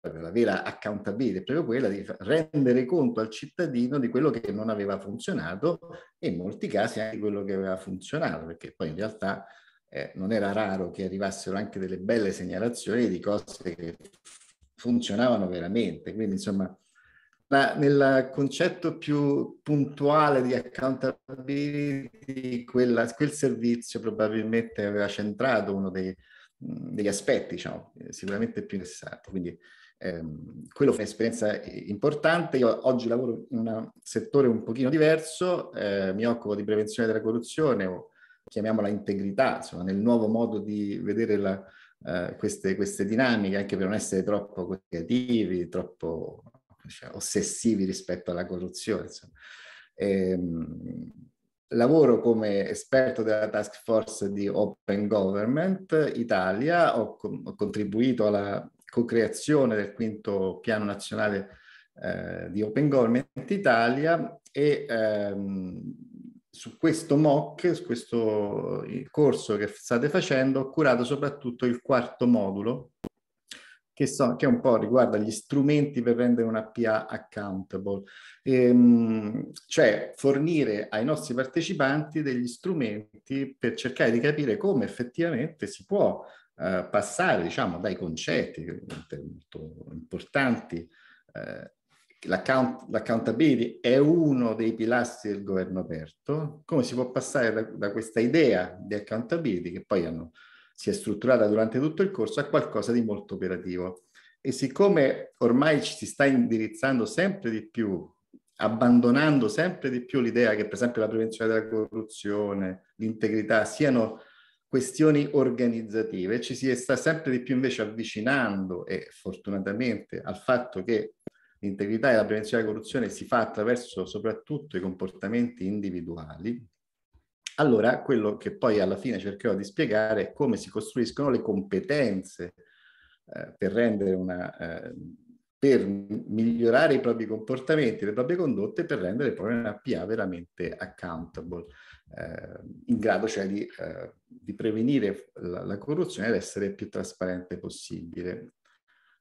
proprio la vera accountability è proprio quella di rendere conto al cittadino di quello che non aveva funzionato e in molti casi anche di quello che aveva funzionato, perché poi in realtà eh, non era raro che arrivassero anche delle belle segnalazioni di cose che funzionavano veramente. Quindi insomma nel concetto più puntuale di accountability, quella, quel servizio probabilmente aveva centrato uno dei, degli aspetti diciamo, eh, sicuramente più interessanti. Quindi ehm, quello fu un'esperienza eh, importante. Io oggi lavoro in un settore un pochino diverso, eh, mi occupo di prevenzione della corruzione o chiamiamola integrità, insomma, nel nuovo modo di vedere la, eh, queste, queste dinamiche, anche per non essere troppo creativi, troppo cioè, ossessivi rispetto alla corruzione. E, ehm, lavoro come esperto della task force di Open Government Italia, ho, ho contribuito alla co-creazione del quinto piano nazionale eh, di Open Government Italia e ehm, su questo MOC, su questo eh, corso che state facendo, ho curato soprattutto il quarto modulo che, so, che un po' riguarda gli strumenti per rendere una PA accountable, ehm, cioè fornire ai nostri partecipanti degli strumenti per cercare di capire come effettivamente si può eh, passare diciamo, dai concetti molto importanti. Eh, l'account, l'accountability è uno dei pilastri del governo aperto, come si può passare da, da questa idea di accountability che poi hanno si è strutturata durante tutto il corso, a qualcosa di molto operativo. E siccome ormai ci si sta indirizzando sempre di più, abbandonando sempre di più l'idea che per esempio la prevenzione della corruzione, l'integrità siano questioni organizzative, ci si sta sempre di più invece avvicinando e fortunatamente al fatto che l'integrità e la prevenzione della corruzione si fa attraverso soprattutto i comportamenti individuali, allora, quello che poi alla fine cercherò di spiegare è come si costruiscono le competenze eh, per rendere una... Eh, per migliorare i propri comportamenti, le proprie condotte, per rendere poi una PA veramente accountable, eh, in grado cioè di, eh, di prevenire la, la, corruzione ed essere più trasparente possibile.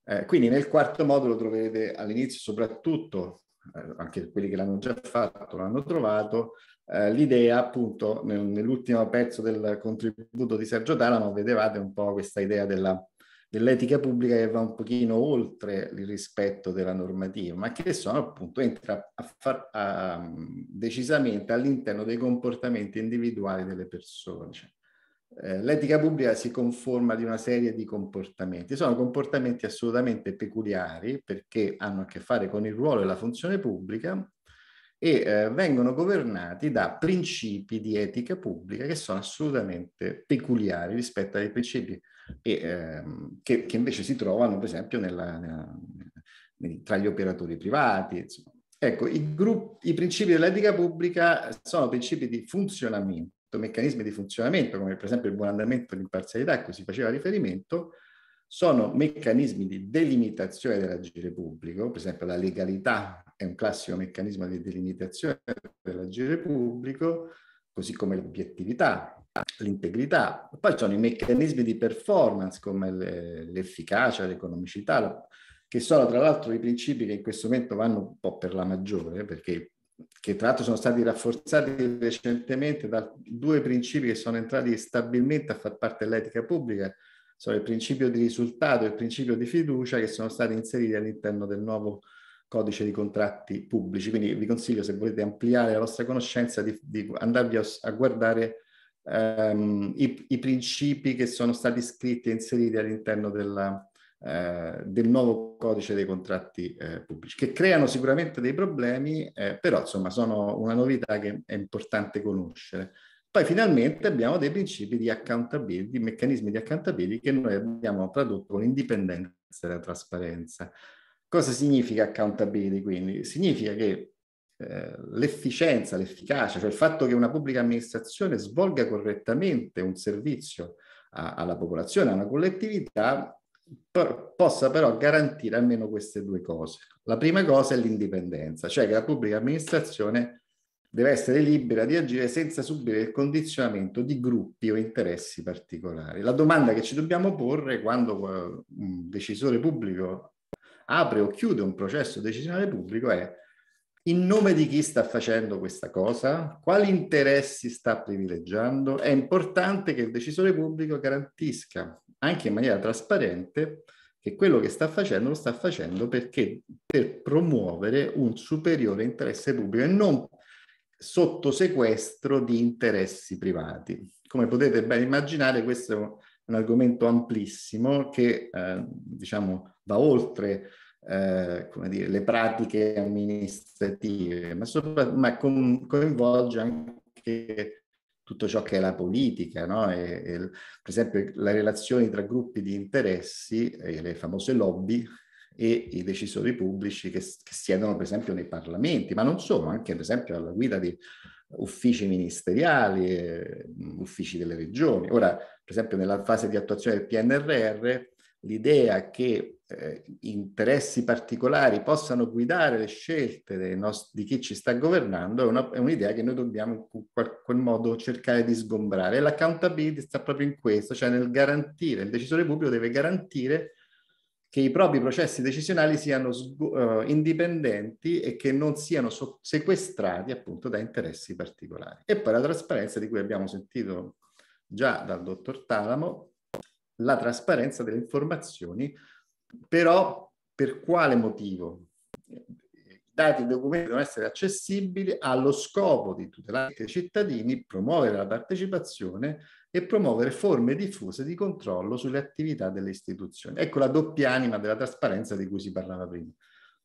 Eh, quindi nel quarto modulo troverete all'inizio soprattutto eh, anche quelli che l'hanno già fatto l'hanno trovato, eh, l'idea appunto nel, nell'ultimo pezzo del contributo di Sergio Talamo vedevate un po' questa idea della, dell'etica pubblica che va un pochino oltre il rispetto della normativa, ma che sono appunto entra a far, a, decisamente all'interno dei comportamenti individuali delle persone. Cioè, eh, l'etica pubblica si conforma di una serie di comportamenti. Sono comportamenti assolutamente peculiari perché hanno a che fare con il ruolo e la funzione pubblica e eh, vengono governati da principi di etica pubblica che sono assolutamente peculiari rispetto ai principi e, eh, che, che, invece si trovano, per esempio, nella, nella, tra gli operatori privati. Insomma. Ecco, i, gruppi, i principi dell'etica pubblica sono principi di funzionamento meccanismi di funzionamento, come per esempio il buon andamento e l'imparzialità a cui si faceva riferimento, sono meccanismi di delimitazione dell'agire pubblico, per esempio la legalità è un classico meccanismo di delimitazione dell'agire pubblico, così come l'obiettività, l'integrità. Poi sono i meccanismi di performance come l'efficacia, l'economicità, che sono tra l'altro i principi che in questo momento vanno un po' per la maggiore, perché che tra l'altro sono stati rafforzati recentemente da due principi che sono entrati stabilmente a far parte dell'etica pubblica, sono il principio di risultato e il principio di fiducia che sono stati inseriti all'interno del nuovo codice di contratti pubblici. Quindi vi consiglio, se volete ampliare la vostra conoscenza, di, di andarvi a, a guardare ehm, i, i, principi che sono stati scritti e inseriti all'interno della, eh, del nuovo codice dei contratti eh, pubblici, che creano sicuramente dei problemi, eh, però insomma sono una novità che è importante conoscere. Poi finalmente abbiamo dei principi di accountability, di meccanismi di accountability che noi abbiamo tradotto con l'indipendenza e la trasparenza. Cosa significa accountability quindi? Significa che eh, l'efficienza, l'efficacia, cioè il fatto che una pubblica amministrazione svolga correttamente un servizio a, alla popolazione, a una collettività, possa però garantire almeno queste due cose. La prima cosa è l'indipendenza, cioè che la pubblica amministrazione deve essere libera di agire senza subire il condizionamento di gruppi o interessi particolari. La domanda che ci dobbiamo porre quando eh, un decisore pubblico apre o chiude un processo decisionale pubblico è in nome di chi sta facendo questa cosa, quali interessi sta privilegiando, è importante che il decisore pubblico garantisca anche in maniera trasparente che quello che sta facendo lo sta facendo perché per promuovere un superiore interesse pubblico e non sotto sequestro di interessi privati. Come potete ben immaginare, questo è un argomento amplissimo che eh, diciamo va oltre eh, come dire, le pratiche amministrative, ma, sopra, ma con, coinvolge anche tutto ciò che è la politica, no? e, e, per esempio le relazioni tra gruppi di interessi, le famose lobby e i decisori pubblici che, che siedono per esempio nei parlamenti, ma non solo, anche per esempio alla guida di uffici ministeriali, eh, uffici delle regioni. Ora, per esempio, nella fase di attuazione del PNRR l'idea che eh, interessi particolari possano guidare le scelte nost- di chi ci sta governando è, una, è, un'idea che noi dobbiamo in qualche modo cercare di sgombrare. E l'accountability sta proprio in questo, cioè nel garantire, il decisore pubblico deve garantire che i propri processi decisionali siano sgo- uh, indipendenti e che non siano so- sequestrati appunto da interessi particolari. E poi la trasparenza di cui abbiamo sentito già dal dottor Talamo, la trasparenza delle informazioni, però per quale motivo? I dati e i documenti devono essere accessibili allo scopo di tutelare i cittadini, promuovere la partecipazione e promuovere forme diffuse di controllo sulle attività delle istituzioni. Ecco la doppia anima della trasparenza di cui si parlava prima.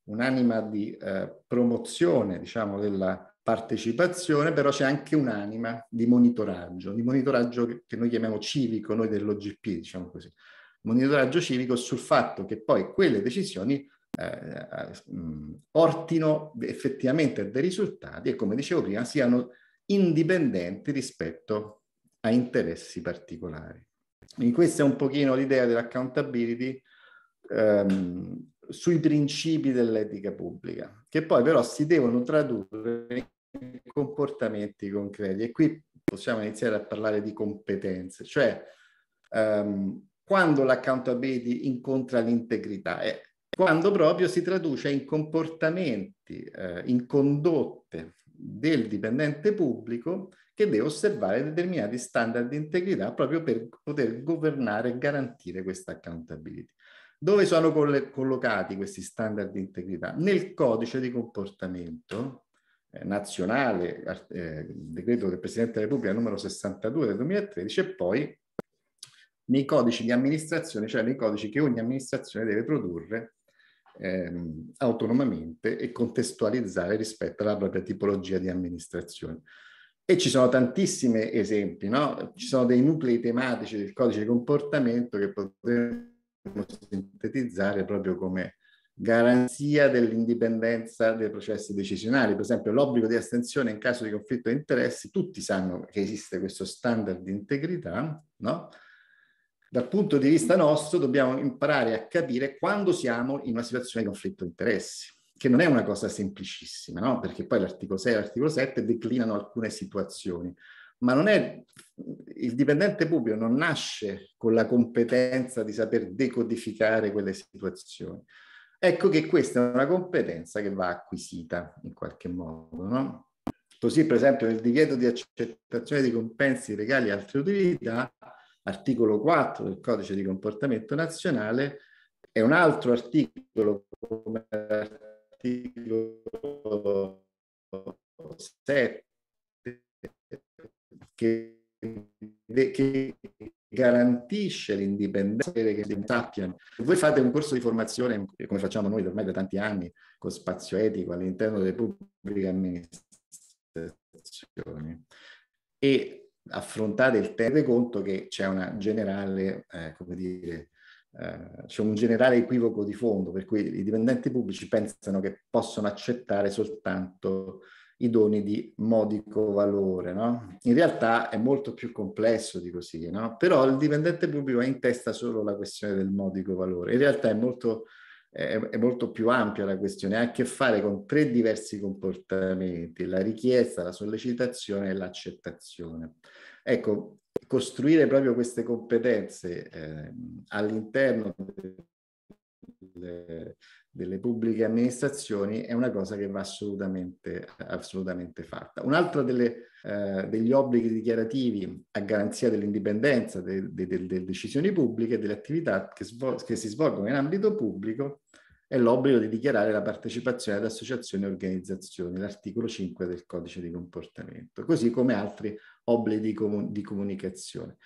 Un'anima di eh, promozione, diciamo, della partecipazione, però c'è anche un'anima di monitoraggio, di monitoraggio che noi chiamiamo civico, noi dell'OGP, diciamo così, monitoraggio civico sul fatto che poi quelle decisioni eh, eh mm, portino effettivamente dei risultati e, come dicevo prima, siano indipendenti rispetto a interessi particolari. Quindi questa è un pochino l'idea dell'accountability ehm, sui principi dell'etica pubblica, che poi però si devono tradurre in comportamenti concreti. E qui possiamo iniziare a parlare di competenze, cioè um, quando l'accountability incontra l'integrità, è quando proprio si traduce in comportamenti, eh, in condotte del dipendente pubblico che deve osservare determinati standard di integrità proprio per poter governare e garantire questa accountability. Dove sono collocati questi standard di integrità? Nel codice di comportamento eh, nazionale, eh, decreto del Presidente della Repubblica numero 62 del 2013 e poi nei codici di amministrazione, cioè nei codici che ogni amministrazione deve produrre ehm, autonomamente e contestualizzare rispetto alla propria tipologia di amministrazione. E ci sono tantissimi esempi, no? Ci sono dei nuclei tematici del codice di comportamento che potremmo sintetizzare proprio come garanzia dell'indipendenza dei processi decisionali. Per esempio l'obbligo di astensione in caso di conflitto di interessi, tutti sanno che esiste questo standard di integrità, no? Dal punto di vista nostro dobbiamo imparare a capire quando siamo in una situazione di conflitto di interessi, che non è una cosa semplicissima, no? Perché poi l'articolo 6 e l'articolo 7 declinano alcune situazioni ma non è il dipendente pubblico non nasce con la competenza di saper decodificare quelle situazioni. Ecco che questa è una competenza che va acquisita in qualche modo, no? Così, per esempio, nel divieto di accettazione di compensi, regali e altre utilità, articolo 4 del codice di comportamento nazionale, è un altro articolo come l'articolo 7 che, che garantisce l'indipendenza che sappiano. Se voi fate un corso di formazione, come facciamo noi ormai da tanti anni, con spazio etico all'interno delle pubbliche amministrazioni, e affrontate il tenere conto che c'è una generale, eh, come dire, eh, c'è un generale equivoco di fondo, per cui i dipendenti pubblici pensano che possono accettare soltanto i doni di modico valore. No? In realtà è molto più complesso di così, no? però il dipendente pubblico ha in testa solo la questione del modico valore. In realtà è molto, è, è molto più ampia la questione, ha a che fare con tre diversi comportamenti, la richiesta, la sollecitazione e l'accettazione. Ecco, costruire proprio queste competenze eh, all'interno delle, delle pubbliche amministrazioni è una cosa che va assolutamente, assolutamente fatta. Un altro delle, eh, degli obblighi dichiarativi a garanzia dell'indipendenza delle de, de, de decisioni pubbliche e delle attività che, svol- che si svolgono in ambito pubblico è l'obbligo di dichiarare la partecipazione ad associazioni e organizzazioni, l'articolo 5 del codice di comportamento, così come altri obblighi di, comun- di comunicazione.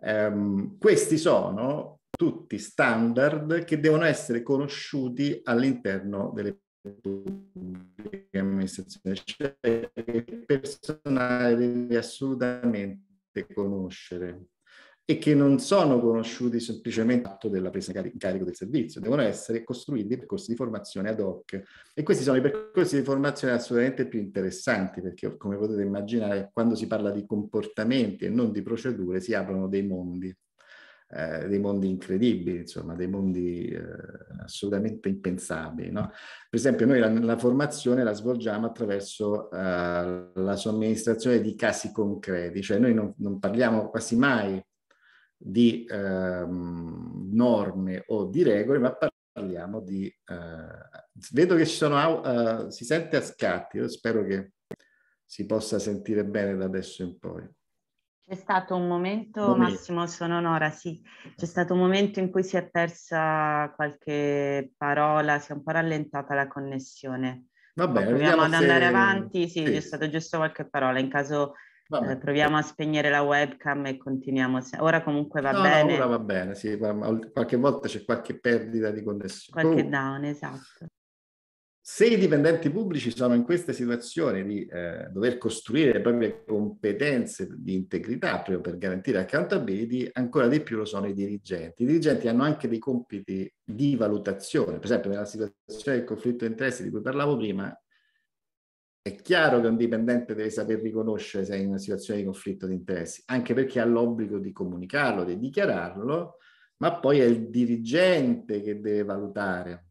Um, questi sono tutti standard che devono essere conosciuti all'interno delle pubbliche amministrazioni, cioè il personale deve assolutamente conoscere e che non sono conosciuti semplicemente atto della presa in carico del servizio, devono essere costruiti dei percorsi di formazione ad hoc. E questi sono i percorsi di formazione assolutamente più interessanti, perché come potete immaginare, quando si parla di comportamenti e non di procedure, si aprono dei mondi. Eh, dei mondi incredibili, insomma, dei mondi eh, assolutamente impensabili. No? Per esempio, noi la, la, formazione la svolgiamo attraverso eh, la somministrazione di casi concreti, cioè noi non, non parliamo quasi mai di ehm, norme o di regole, ma parliamo di... Eh, vedo che ci sono... Uh, si sente a scatti, io spero che si possa sentire bene da adesso in poi. C'è stato un momento, Buon Massimo, mio. sono Nora, sì, c'è stato un momento in cui si è persa qualche parola, si è un po' rallentata la connessione. Vabbè, Ma proviamo ad andare se... avanti, sì, sì, c'è stato giusto qualche parola, in caso eh, proviamo a spegnere la webcam e continuiamo. Ora comunque va no, bene. No, ora va bene, sì, qualche volta c'è qualche perdita di connessione. Qualche uh. down, esatto. Se i dipendenti pubblici sono in questa situazione di eh, dover costruire le proprie competenze di integrità proprio per garantire accountability, ancora di più lo sono i dirigenti. I dirigenti hanno anche dei compiti di valutazione, per esempio nella situazione del conflitto di interessi di cui parlavo prima, è chiaro che un dipendente deve saper riconoscere se è in una situazione di conflitto di interessi, anche perché ha l'obbligo di comunicarlo, di dichiararlo, ma poi è il dirigente che deve valutare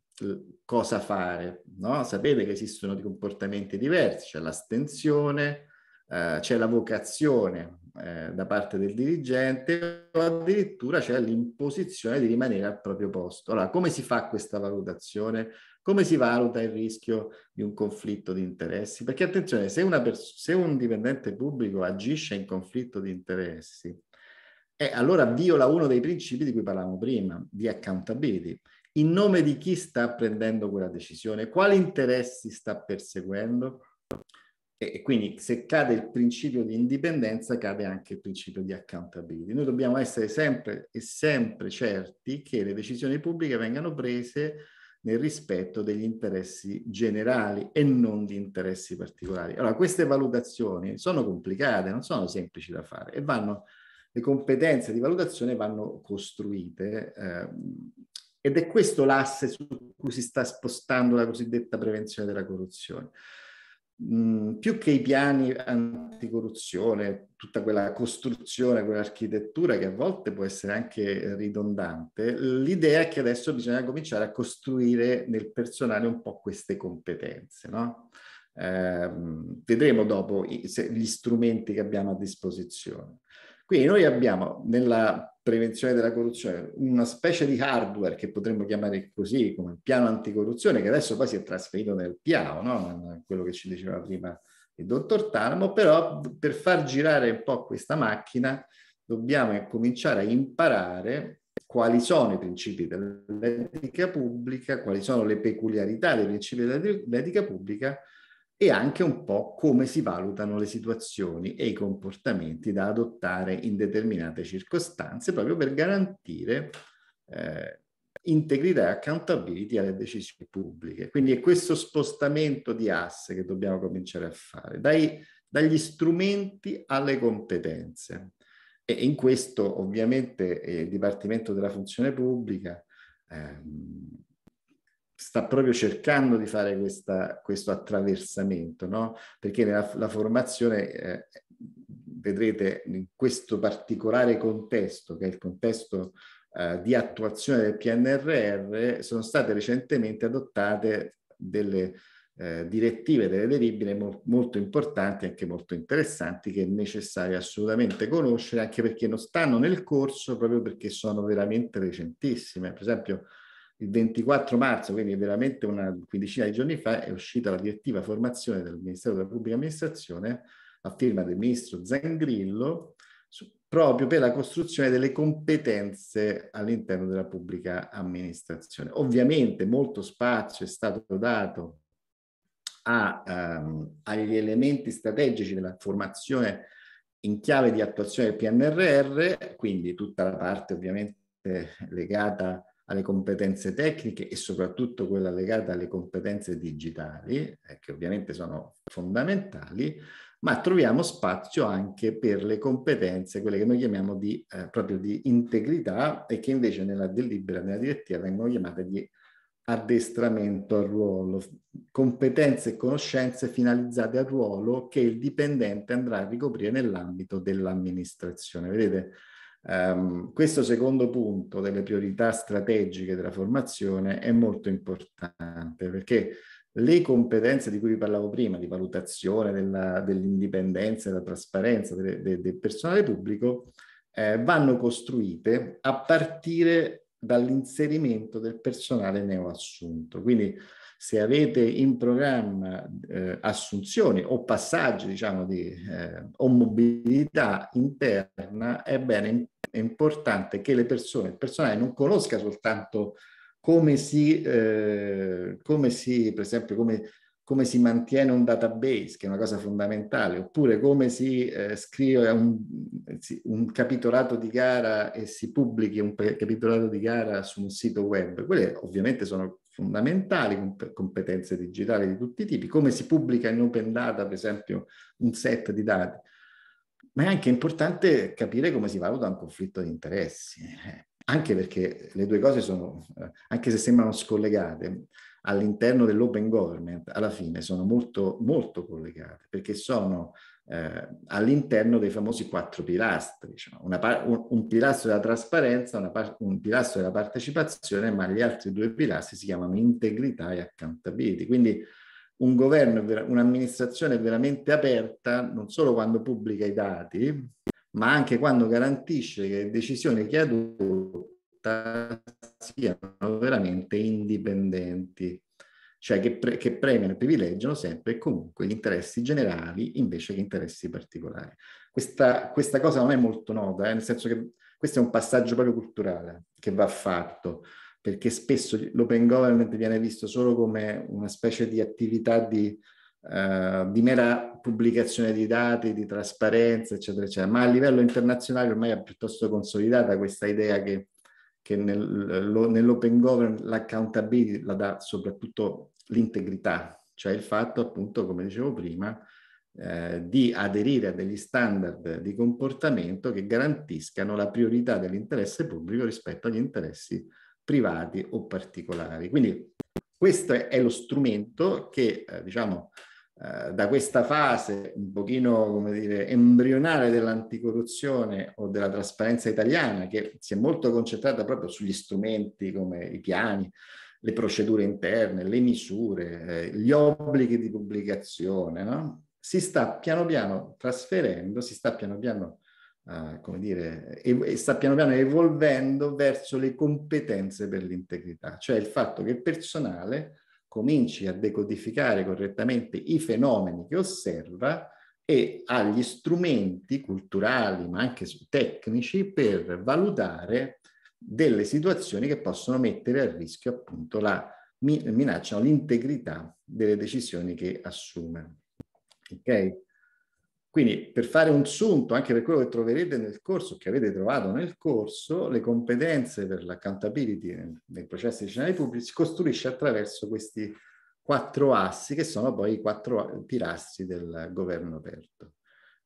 cosa fare, no? Sapete che esistono comportamenti diversi, c'è l'astensione, eh, c'è la vocazione eh, da parte del dirigente o addirittura c'è l'imposizione di rimanere al proprio posto. Allora, come si fa questa valutazione? Come si valuta il rischio di un conflitto di interessi? Perché attenzione, se, pers- se un dipendente pubblico agisce in conflitto di interessi, eh, allora viola uno dei principi di cui parlavamo prima, di accountability in nome di chi sta prendendo quella decisione, quali interessi sta perseguendo. E quindi se cade il principio di indipendenza, cade anche il principio di accountability. Noi dobbiamo essere sempre e sempre certi che le decisioni pubbliche vengano prese nel rispetto degli interessi generali e non di interessi particolari. Allora, queste valutazioni sono complicate, non sono semplici da fare e vanno, le competenze di valutazione vanno costruite eh, ed è questo l'asse su cui si sta spostando la cosiddetta prevenzione della corruzione. Mm, più che i piani anticorruzione, tutta quella costruzione, quell'architettura che a volte può essere anche ridondante, l'idea è che adesso bisogna cominciare a costruire nel personale un po' queste competenze. No? Eh, vedremo dopo gli strumenti che abbiamo a disposizione. Quindi noi abbiamo nella prevenzione della corruzione, una specie di hardware che potremmo chiamare così, come il piano anticorruzione, che adesso poi si è trasferito nel piano, no? quello che ci diceva prima il dottor Tarmo, però per far girare un po' questa macchina dobbiamo cominciare a imparare quali sono i principi dell'etica pubblica, quali sono le peculiarità dei principi dell'etica pubblica e anche un po' come si valutano le situazioni e i comportamenti da adottare in determinate circostanze proprio per garantire eh, integrità e accountability alle decisioni pubbliche. Quindi è questo spostamento di asse che dobbiamo cominciare a fare, dai, dagli strumenti alle competenze. E in questo ovviamente eh, il Dipartimento della Funzione Pubblica ehm, sta proprio cercando di fare questa, questo attraversamento, no? perché nella, la formazione, eh, vedrete, in questo particolare contesto, che è il contesto eh, di attuazione del PNRR, sono state recentemente adottate delle eh, direttive, delle delibere mo- molto importanti, anche molto interessanti, che è necessario assolutamente conoscere, anche perché non stanno nel corso, proprio perché sono veramente recentissime. Per esempio, il 24 marzo, quindi veramente una quindicina di giorni fa, è uscita la direttiva formazione del Ministero della Pubblica Amministrazione a firma del Ministro Zangrillo su, proprio per la costruzione delle competenze all'interno della pubblica amministrazione. Ovviamente molto spazio è stato dato a, um, agli elementi strategici della formazione in chiave di attuazione del PNRR, quindi tutta la parte ovviamente legata alle competenze tecniche e soprattutto quella legata alle competenze digitali, eh, che ovviamente sono fondamentali, ma troviamo spazio anche per le competenze, quelle che noi chiamiamo di, eh, proprio di integrità e che invece nella delibera, nella direttiva vengono chiamate di addestramento al ruolo, competenze e conoscenze finalizzate al ruolo che il dipendente andrà a ricoprire nell'ambito dell'amministrazione. Vedete? Um, questo secondo punto delle priorità strategiche della formazione è molto importante perché le competenze di cui vi parlavo prima, di valutazione dell'indipendenza e della trasparenza del, del, del personale pubblico, eh, vanno costruite a partire dall'inserimento del personale neoassunto. Quindi se avete in programma eh, assunzioni o passaggi diciamo, di, eh, o mobilità interna, è bene è importante che le persone, il personale non conosca soltanto come si, eh, come si per esempio, come, come, si mantiene un database, che è una cosa fondamentale, oppure come si eh, scrive un, un, capitolato di gara e si pubblichi un capitolato di gara su un sito web. Quelle ovviamente sono fondamentali, competenze digitali di tutti i tipi, come si pubblica in open data, per esempio, un set di dati ma è anche importante capire come si valuta un conflitto di interessi, eh. anche perché le due cose sono, eh, anche se sembrano scollegate, all'interno dell'open government alla fine sono molto, molto collegate, perché sono eh, all'interno dei famosi quattro pilastri, cioè par- un, un, pilastro della trasparenza, par- un pilastro della partecipazione, ma gli altri due pilastri si chiamano integrità e accountability. Quindi un governo, un'amministrazione veramente aperta, non solo quando pubblica i dati, ma anche quando garantisce che le decisioni che adotta siano veramente indipendenti, cioè che, pre- che premiano e privilegiano sempre e comunque gli interessi generali invece che interessi particolari. Questa, questa cosa non è molto nota, eh, nel senso che questo è un passaggio proprio culturale che va fatto perché spesso l'open government viene visto solo come una specie di attività di, eh, di mera pubblicazione di dati, di trasparenza, eccetera, eccetera, ma a livello internazionale ormai è piuttosto consolidata questa idea che, che nel, lo, nell'open government l'accountability la dà soprattutto l'integrità, cioè il fatto appunto, come dicevo prima, eh, di aderire a degli standard di comportamento che garantiscano la priorità dell'interesse pubblico rispetto agli interessi privati o particolari. Quindi questo è lo strumento che, eh, diciamo, eh, da questa fase un pochino, come dire, embrionale dell'anticorruzione o della trasparenza italiana, che si è molto concentrata proprio sugli strumenti come i piani, le procedure interne, le misure, eh, gli obblighi di pubblicazione, no? si sta piano piano trasferendo, si sta piano piano eh, come dire, e, sta piano piano evolvendo verso le competenze per l'integrità, cioè il fatto che il personale cominci a decodificare correttamente i fenomeni che osserva e ha gli strumenti culturali, ma anche tecnici, per valutare delle situazioni che possono mettere a rischio appunto la minaccia minacciano l'integrità delle decisioni che assume. Okay? Quindi per fare un sunto anche per quello che troverete nel corso, che avete trovato nel corso, le competenze per l'accountability nei, nei processi decisionali pubblici si costruisce attraverso questi quattro assi che sono poi i quattro pilastri del governo aperto.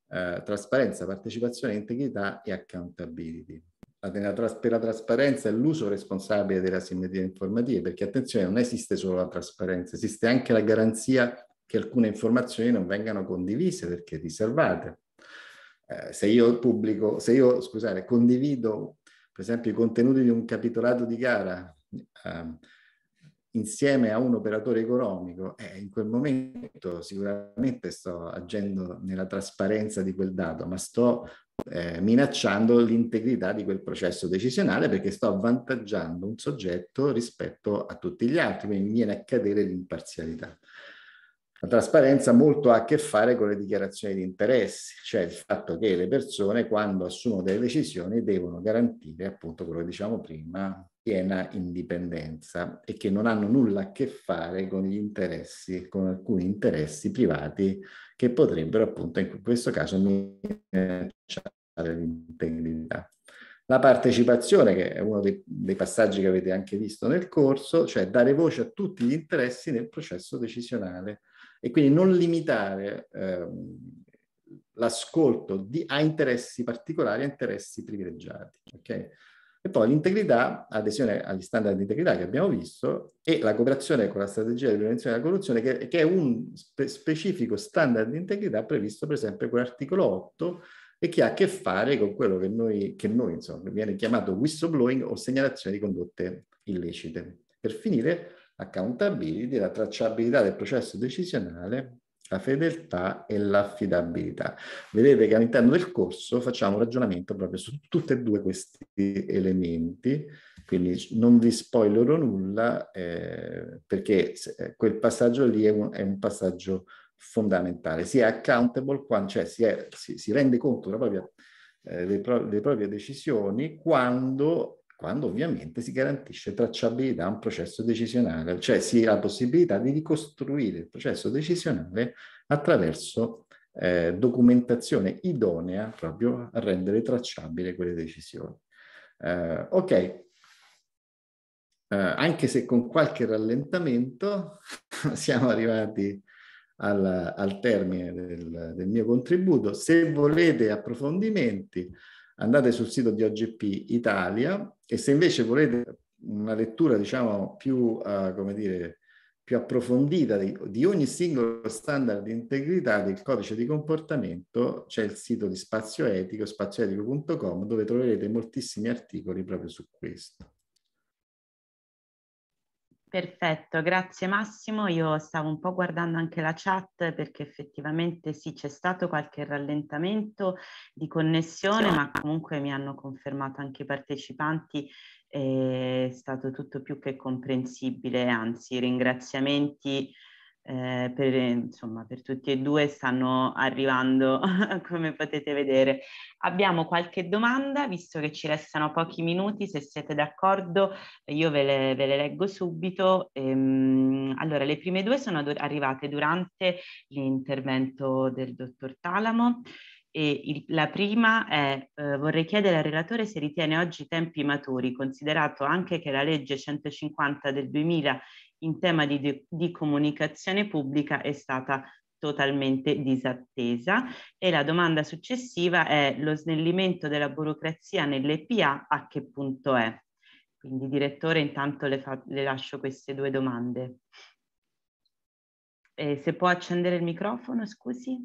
Eh, trasparenza, partecipazione, integrità e accountability. per la trasparenza è l'uso responsabile delle asimmetrie informative, perché attenzione, non esiste solo la trasparenza, esiste anche la garanzia che alcune informazioni non vengano condivise perché riservate. Eh, se io pubblico, se io, scusate, condivido per esempio i contenuti di un capitolato di gara eh, insieme a un operatore economico, eh, in quel momento sicuramente sto agendo nella trasparenza di quel dato, ma sto eh, minacciando l'integrità di quel processo decisionale perché sto avvantaggiando un soggetto rispetto a tutti gli altri, quindi viene a cadere l'imparzialità. La trasparenza molto ha a che fare con le dichiarazioni di interessi, cioè il fatto che le persone quando assumono delle decisioni devono garantire appunto quello che diciamo prima, piena indipendenza e che non hanno nulla a che fare con gli interessi, con alcuni interessi privati che potrebbero appunto in questo caso minacciare l'integrità. La partecipazione, che è uno dei, dei, passaggi che avete anche visto nel corso, cioè dare voce a tutti gli interessi nel processo decisionale. E quindi non limitare ehm, l'ascolto di, a interessi particolari, a interessi privilegiati. Okay? E poi l'integrità, adesione agli standard di integrità che abbiamo visto, e la cooperazione con la strategia di prevenzione della corruzione, che, che è un spe- specifico standard di integrità previsto per esempio con l'articolo 8 e che ha a che fare con quello che noi, che noi insomma, viene chiamato whistleblowing o segnalazione di condotte illecite. Per finire, accountability, la tracciabilità del processo decisionale, la fedeltà e l'affidabilità. Vedete che all'interno del corso facciamo un ragionamento proprio su tutti e due questi elementi, quindi non vi spoilerò nulla eh, perché eh, quel passaggio lì è un, è un, passaggio fondamentale. Si è accountable, quando, cioè si, è, si, si rende conto della propria, eh, dei pro, delle proprie decisioni quando quando ovviamente si garantisce tracciabilità a un processo decisionale, cioè si ha la possibilità di ricostruire il processo decisionale attraverso eh, documentazione idonea proprio a rendere tracciabile quelle decisioni. Eh, ok, eh, anche se con qualche rallentamento siamo arrivati al, al termine del, del, mio contributo, se volete approfondimenti, andate sul sito di OGP Italia e se invece volete una lettura, diciamo, più, uh, come dire, più approfondita di, di, ogni singolo standard di integrità del codice di comportamento, c'è il sito di Spazio Etico, spazioetico.com, dove troverete moltissimi articoli proprio su questo. Perfetto, grazie Massimo. Io stavo un po' guardando anche la chat perché effettivamente sì, c'è stato qualche rallentamento di connessione, ma comunque mi hanno confermato anche i partecipanti, eh, è stato tutto più che comprensibile, anzi ringraziamenti eh, per, eh, insomma, per tutti e due stanno arrivando, come potete vedere. Abbiamo qualche domanda, visto che ci restano pochi minuti, se siete d'accordo io ve le, ve le leggo subito. Ehm, allora, le prime due sono arrivate durante l'intervento del dottor Talamo. E il, la prima è, eh, vorrei chiedere al relatore se ritiene oggi tempi maturi, considerato anche che la legge 150 del 2000 in tema di, di, di comunicazione pubblica è stata totalmente disattesa. E la domanda successiva è lo snellimento della burocrazia nell'EPA a che punto è? Quindi direttore, intanto le, fa, le lascio queste due domande. Eh, se può accendere il microfono, scusi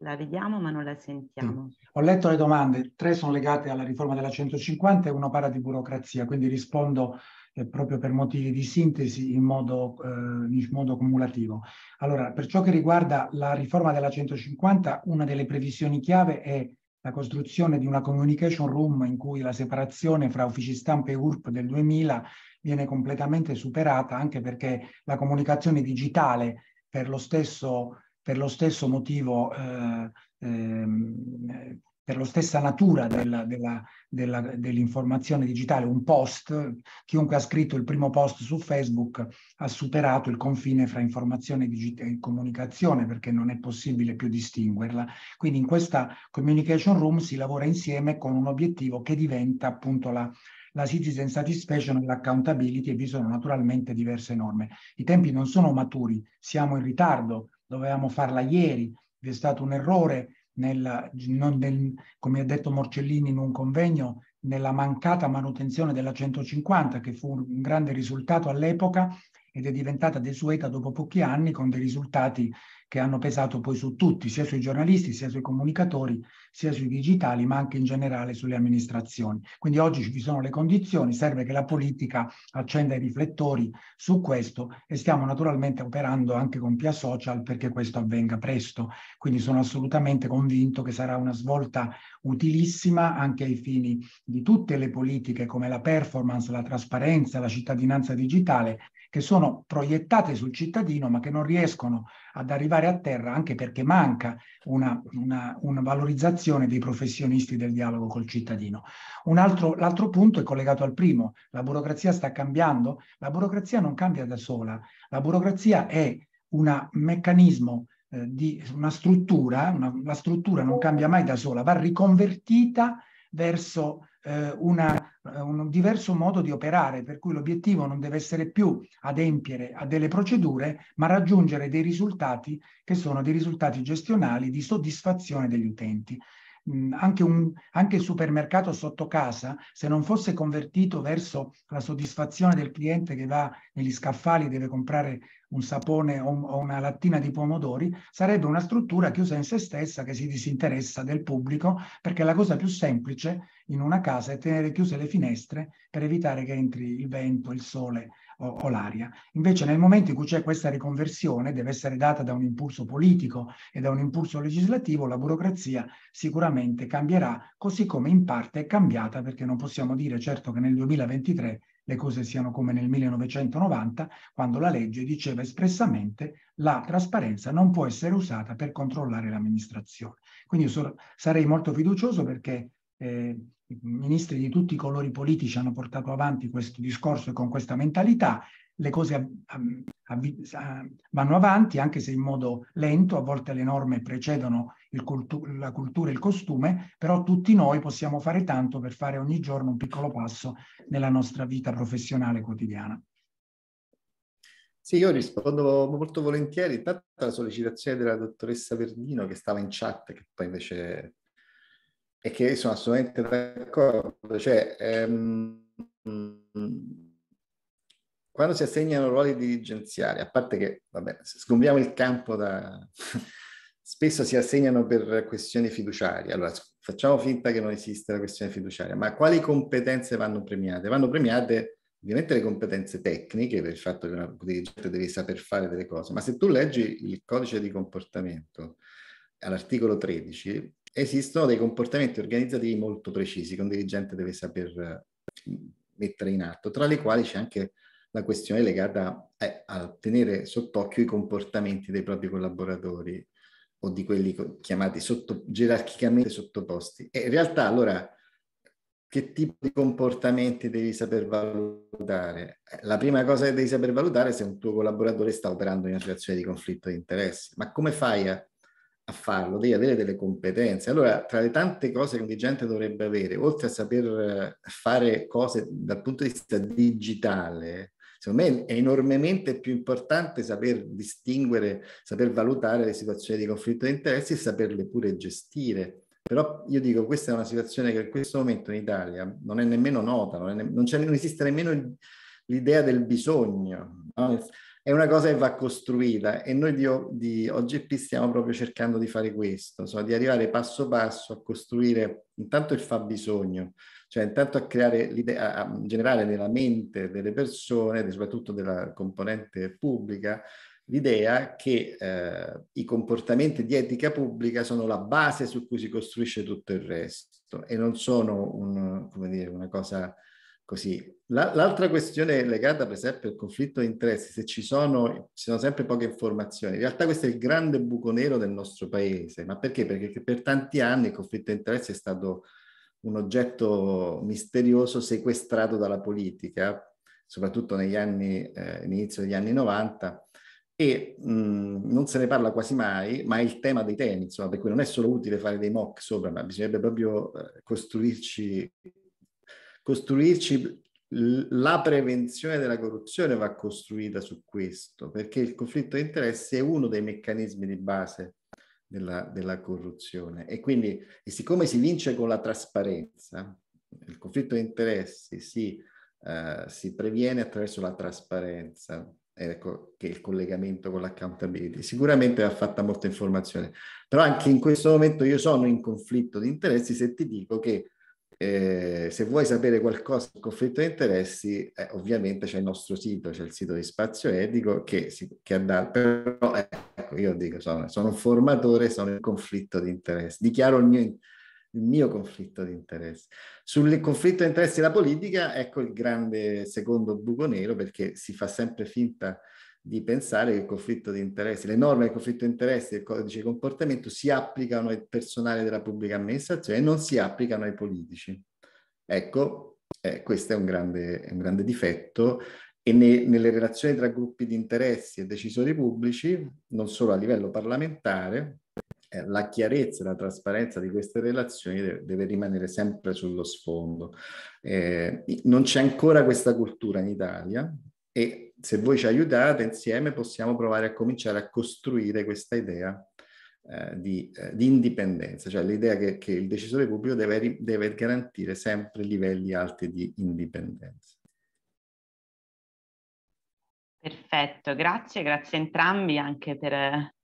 la vediamo ma non la sentiamo. Sì. Mm. Ho letto le domande, tre sono legate alla riforma della 150 e uno parla di burocrazia, quindi rispondo eh, proprio per motivi di sintesi in modo, eh, in modo, cumulativo. Allora, per ciò che riguarda la riforma della 150, una delle previsioni chiave è la costruzione di una communication room in cui la separazione fra uffici stampa e URP del 2000 viene completamente superata anche perché la comunicazione digitale per lo stesso per lo stesso motivo, eh, ehm, per la stessa natura dell'informazione digitale, un post, chiunque ha scritto il primo post su Facebook ha superato il confine fra informazione e comunicazione perché non è possibile più distinguerla. Quindi in questa communication room si lavora insieme con un obiettivo che diventa appunto la, la citizen satisfaction e l'accountability e vi sono naturalmente diverse norme. I tempi non sono maturi, siamo in ritardo dovevamo farla ieri, vi è stato un errore, nel, nel, come ha detto Morcellini in un convegno, nella mancata manutenzione della 150, che fu un grande risultato all'epoca ed è diventata desueta dopo pochi anni con dei risultati che hanno pesato poi su tutti, sia sui giornalisti, sia sui comunicatori, sia sui digitali, ma anche in generale sulle amministrazioni. Quindi oggi ci sono le condizioni, serve che la politica accenda i riflettori su questo e stiamo naturalmente operando anche con Pia Social perché questo avvenga presto. Quindi sono assolutamente convinto che sarà una svolta utilissima anche ai fini di tutte le politiche come la performance, la trasparenza, la cittadinanza digitale che sono proiettate sul cittadino ma che non riescono ad arrivare a terra anche perché manca una, una, una valorizzazione dei professionisti del dialogo col cittadino. Un Altro, l'altro punto è collegato al primo, la burocrazia sta cambiando, la burocrazia non cambia da sola, la burocrazia è un meccanismo eh, di una struttura, una, la struttura non cambia mai da sola, va riconvertita verso eh, una, eh, un diverso modo di operare, per cui l'obiettivo non deve essere più adempiere a delle procedure, ma raggiungere dei risultati che sono dei risultati gestionali di soddisfazione degli utenti. Mm, anche, un, anche, il supermercato sotto casa, se non fosse convertito verso la soddisfazione del cliente che va negli scaffali e deve comprare un sapone o, una lattina di pomodori, sarebbe una struttura chiusa in se stessa che si disinteressa del pubblico, perché la cosa più semplice in una casa è tenere chiuse le finestre per evitare che entri il vento, il sole o, o l'aria. Invece nel momento in cui c'è questa riconversione, deve essere data da un impulso politico e da un impulso legislativo, la burocrazia sicuramente cambierà, così come in parte è cambiata, perché non possiamo dire certo che nel 2023 le cose siano come nel 1990, quando la legge diceva espressamente la trasparenza non può essere usata per controllare l'amministrazione. Quindi so, sarei molto fiducioso perché eh, i ministri di tutti i colori politici hanno portato avanti questo discorso e con questa mentalità le cose a, a, vanno avanti, anche se in modo lento, a volte le norme precedono il cultu- la cultura e il costume, però tutti noi possiamo fare tanto per fare ogni giorno un piccolo passo nella nostra vita professionale quotidiana. Sì, io rispondo molto volentieri, intanto alla sollecitazione della dottoressa Verdino che stava in chat, che poi invece... e che sono assolutamente d'accordo, cioè... Ehm, quando si assegnano ruoli dirigenziali, a parte che, vabbè, sgombiamo il campo da... spesso si assegnano per questioni fiduciarie. Allora, facciamo finta che non esista la questione fiduciaria, ma quali competenze vanno premiate? Vanno premiate ovviamente le competenze tecniche, per il fatto che un dirigente deve saper fare delle cose, ma se tu leggi il codice di comportamento all'articolo 13, esistono dei comportamenti organizzativi molto precisi che un dirigente deve saper mettere in atto, tra le quali c'è anche la questione legata eh, a, tenere sott'occhio i comportamenti dei propri collaboratori o di quelli chiamati sotto, gerarchicamente sottoposti. E in realtà allora che tipo di comportamenti devi saper valutare? La prima cosa che devi saper valutare è se un tuo collaboratore sta operando in una situazione di conflitto di interessi, ma come fai a, a farlo? Devi avere delle competenze. Allora, tra le tante cose che un dirigente dovrebbe avere, oltre a saper eh, fare cose dal punto di vista digitale, Secondo me è enormemente più importante saper distinguere, saper valutare le situazioni di conflitto di interessi e saperle pure gestire. Però io dico, questa è una situazione che in questo momento in Italia non è nemmeno nota, non, ne- non, non esiste nemmeno il, l'idea del bisogno. No? È una cosa che va costruita e noi di, di OGP stiamo proprio cercando di fare questo, so, di arrivare passo passo a costruire intanto il fabbisogno, cioè intanto a, creare l'idea, a generare nella mente delle persone, soprattutto della componente pubblica, l'idea che eh, i comportamenti di etica pubblica sono la base su cui si costruisce tutto il resto e non sono un, dire, una cosa così. La, l'altra questione legata per esempio al conflitto di interessi, se ci sono, ci sono sempre poche informazioni, in realtà questo è il grande buco nero del nostro paese, ma perché? Perché per tanti anni il conflitto di interessi è stato un oggetto misterioso sequestrato dalla politica, soprattutto negli anni, eh, inizio degli anni 90, e mh, mm, non se ne parla quasi mai, ma è il tema dei temi, insomma, per cui non è solo utile fare dei mock sopra, ma bisognerebbe proprio eh, costruirci, costruirci la prevenzione della corruzione va costruita su questo, perché il conflitto di interessi è uno dei meccanismi di base della, della corruzione. E quindi, e siccome si vince con la trasparenza, il conflitto di interessi si, uh, si previene attraverso la trasparenza, ecco, che è il collegamento con l'accountability. Sicuramente va fatta molta informazione, però anche in questo momento io sono in conflitto di interessi se ti dico che eh, se vuoi sapere qualcosa sul conflitto di interessi, eh, ovviamente c'è il nostro sito, c'è il sito di Spazio Etico che, si, che andrà, però eh, ecco, io dico, sono, sono un formatore, sono in conflitto di interessi, dichiaro il mio, il mio conflitto di interessi. Sul conflitto di interessi della politica, ecco il grande secondo buco nero, perché si fa sempre finta di pensare che il conflitto di interessi, le norme del conflitto di interessi e il codice di comportamento si applicano al personale della pubblica amministrazione e non si applicano ai politici. Ecco, eh, questo è un grande, un grande difetto e ne, nelle relazioni tra gruppi di interessi e decisori pubblici, non solo a livello parlamentare, eh, la chiarezza e la trasparenza di queste relazioni deve, deve rimanere sempre sullo sfondo. Eh, non c'è ancora questa cultura in Italia e se voi ci aiutate insieme possiamo provare a cominciare a costruire questa idea eh, di, eh, di, indipendenza, cioè l'idea che, che il decisore pubblico deve, deve garantire sempre livelli alti di indipendenza. Perfetto, grazie, grazie a entrambi anche per,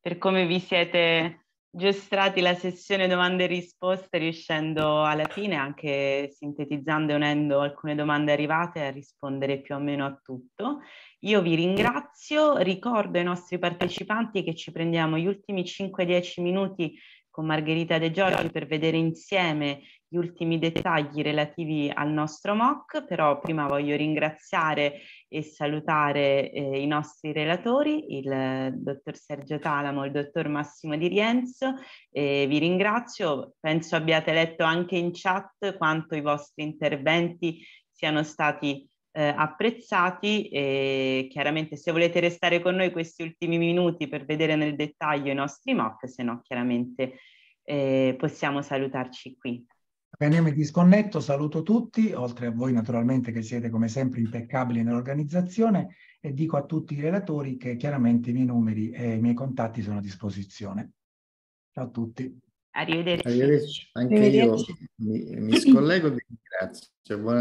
per come vi siete gestati la sessione domande e risposte, riuscendo alla fine, anche sintetizzando e unendo alcune domande arrivate, a rispondere più o meno a tutto. Io vi ringrazio, ricordo ai nostri partecipanti che ci prendiamo gli ultimi 5-10 minuti con Margherita De Giorgi per vedere insieme gli ultimi dettagli relativi al nostro MOC, però prima voglio ringraziare e salutare eh, i nostri relatori, il eh, dottor Sergio Talamo e il dottor Massimo Di Rienzo. Eh, vi ringrazio, penso abbiate letto anche in chat quanto i vostri interventi siano stati eh, apprezzati e chiaramente se volete restare con noi questi ultimi minuti per vedere nel dettaglio i nostri mock, se no chiaramente eh, possiamo salutarci qui. Bene, mi disconnetto, saluto tutti, oltre a voi naturalmente che siete come sempre impeccabili nell'organizzazione e dico a tutti i relatori che chiaramente i miei numeri e i miei contatti sono a disposizione. Ciao a tutti. Arrivederci. Arrivederci. Anche Arrivederci. io mi, mi scollego e vi ringrazio. Buona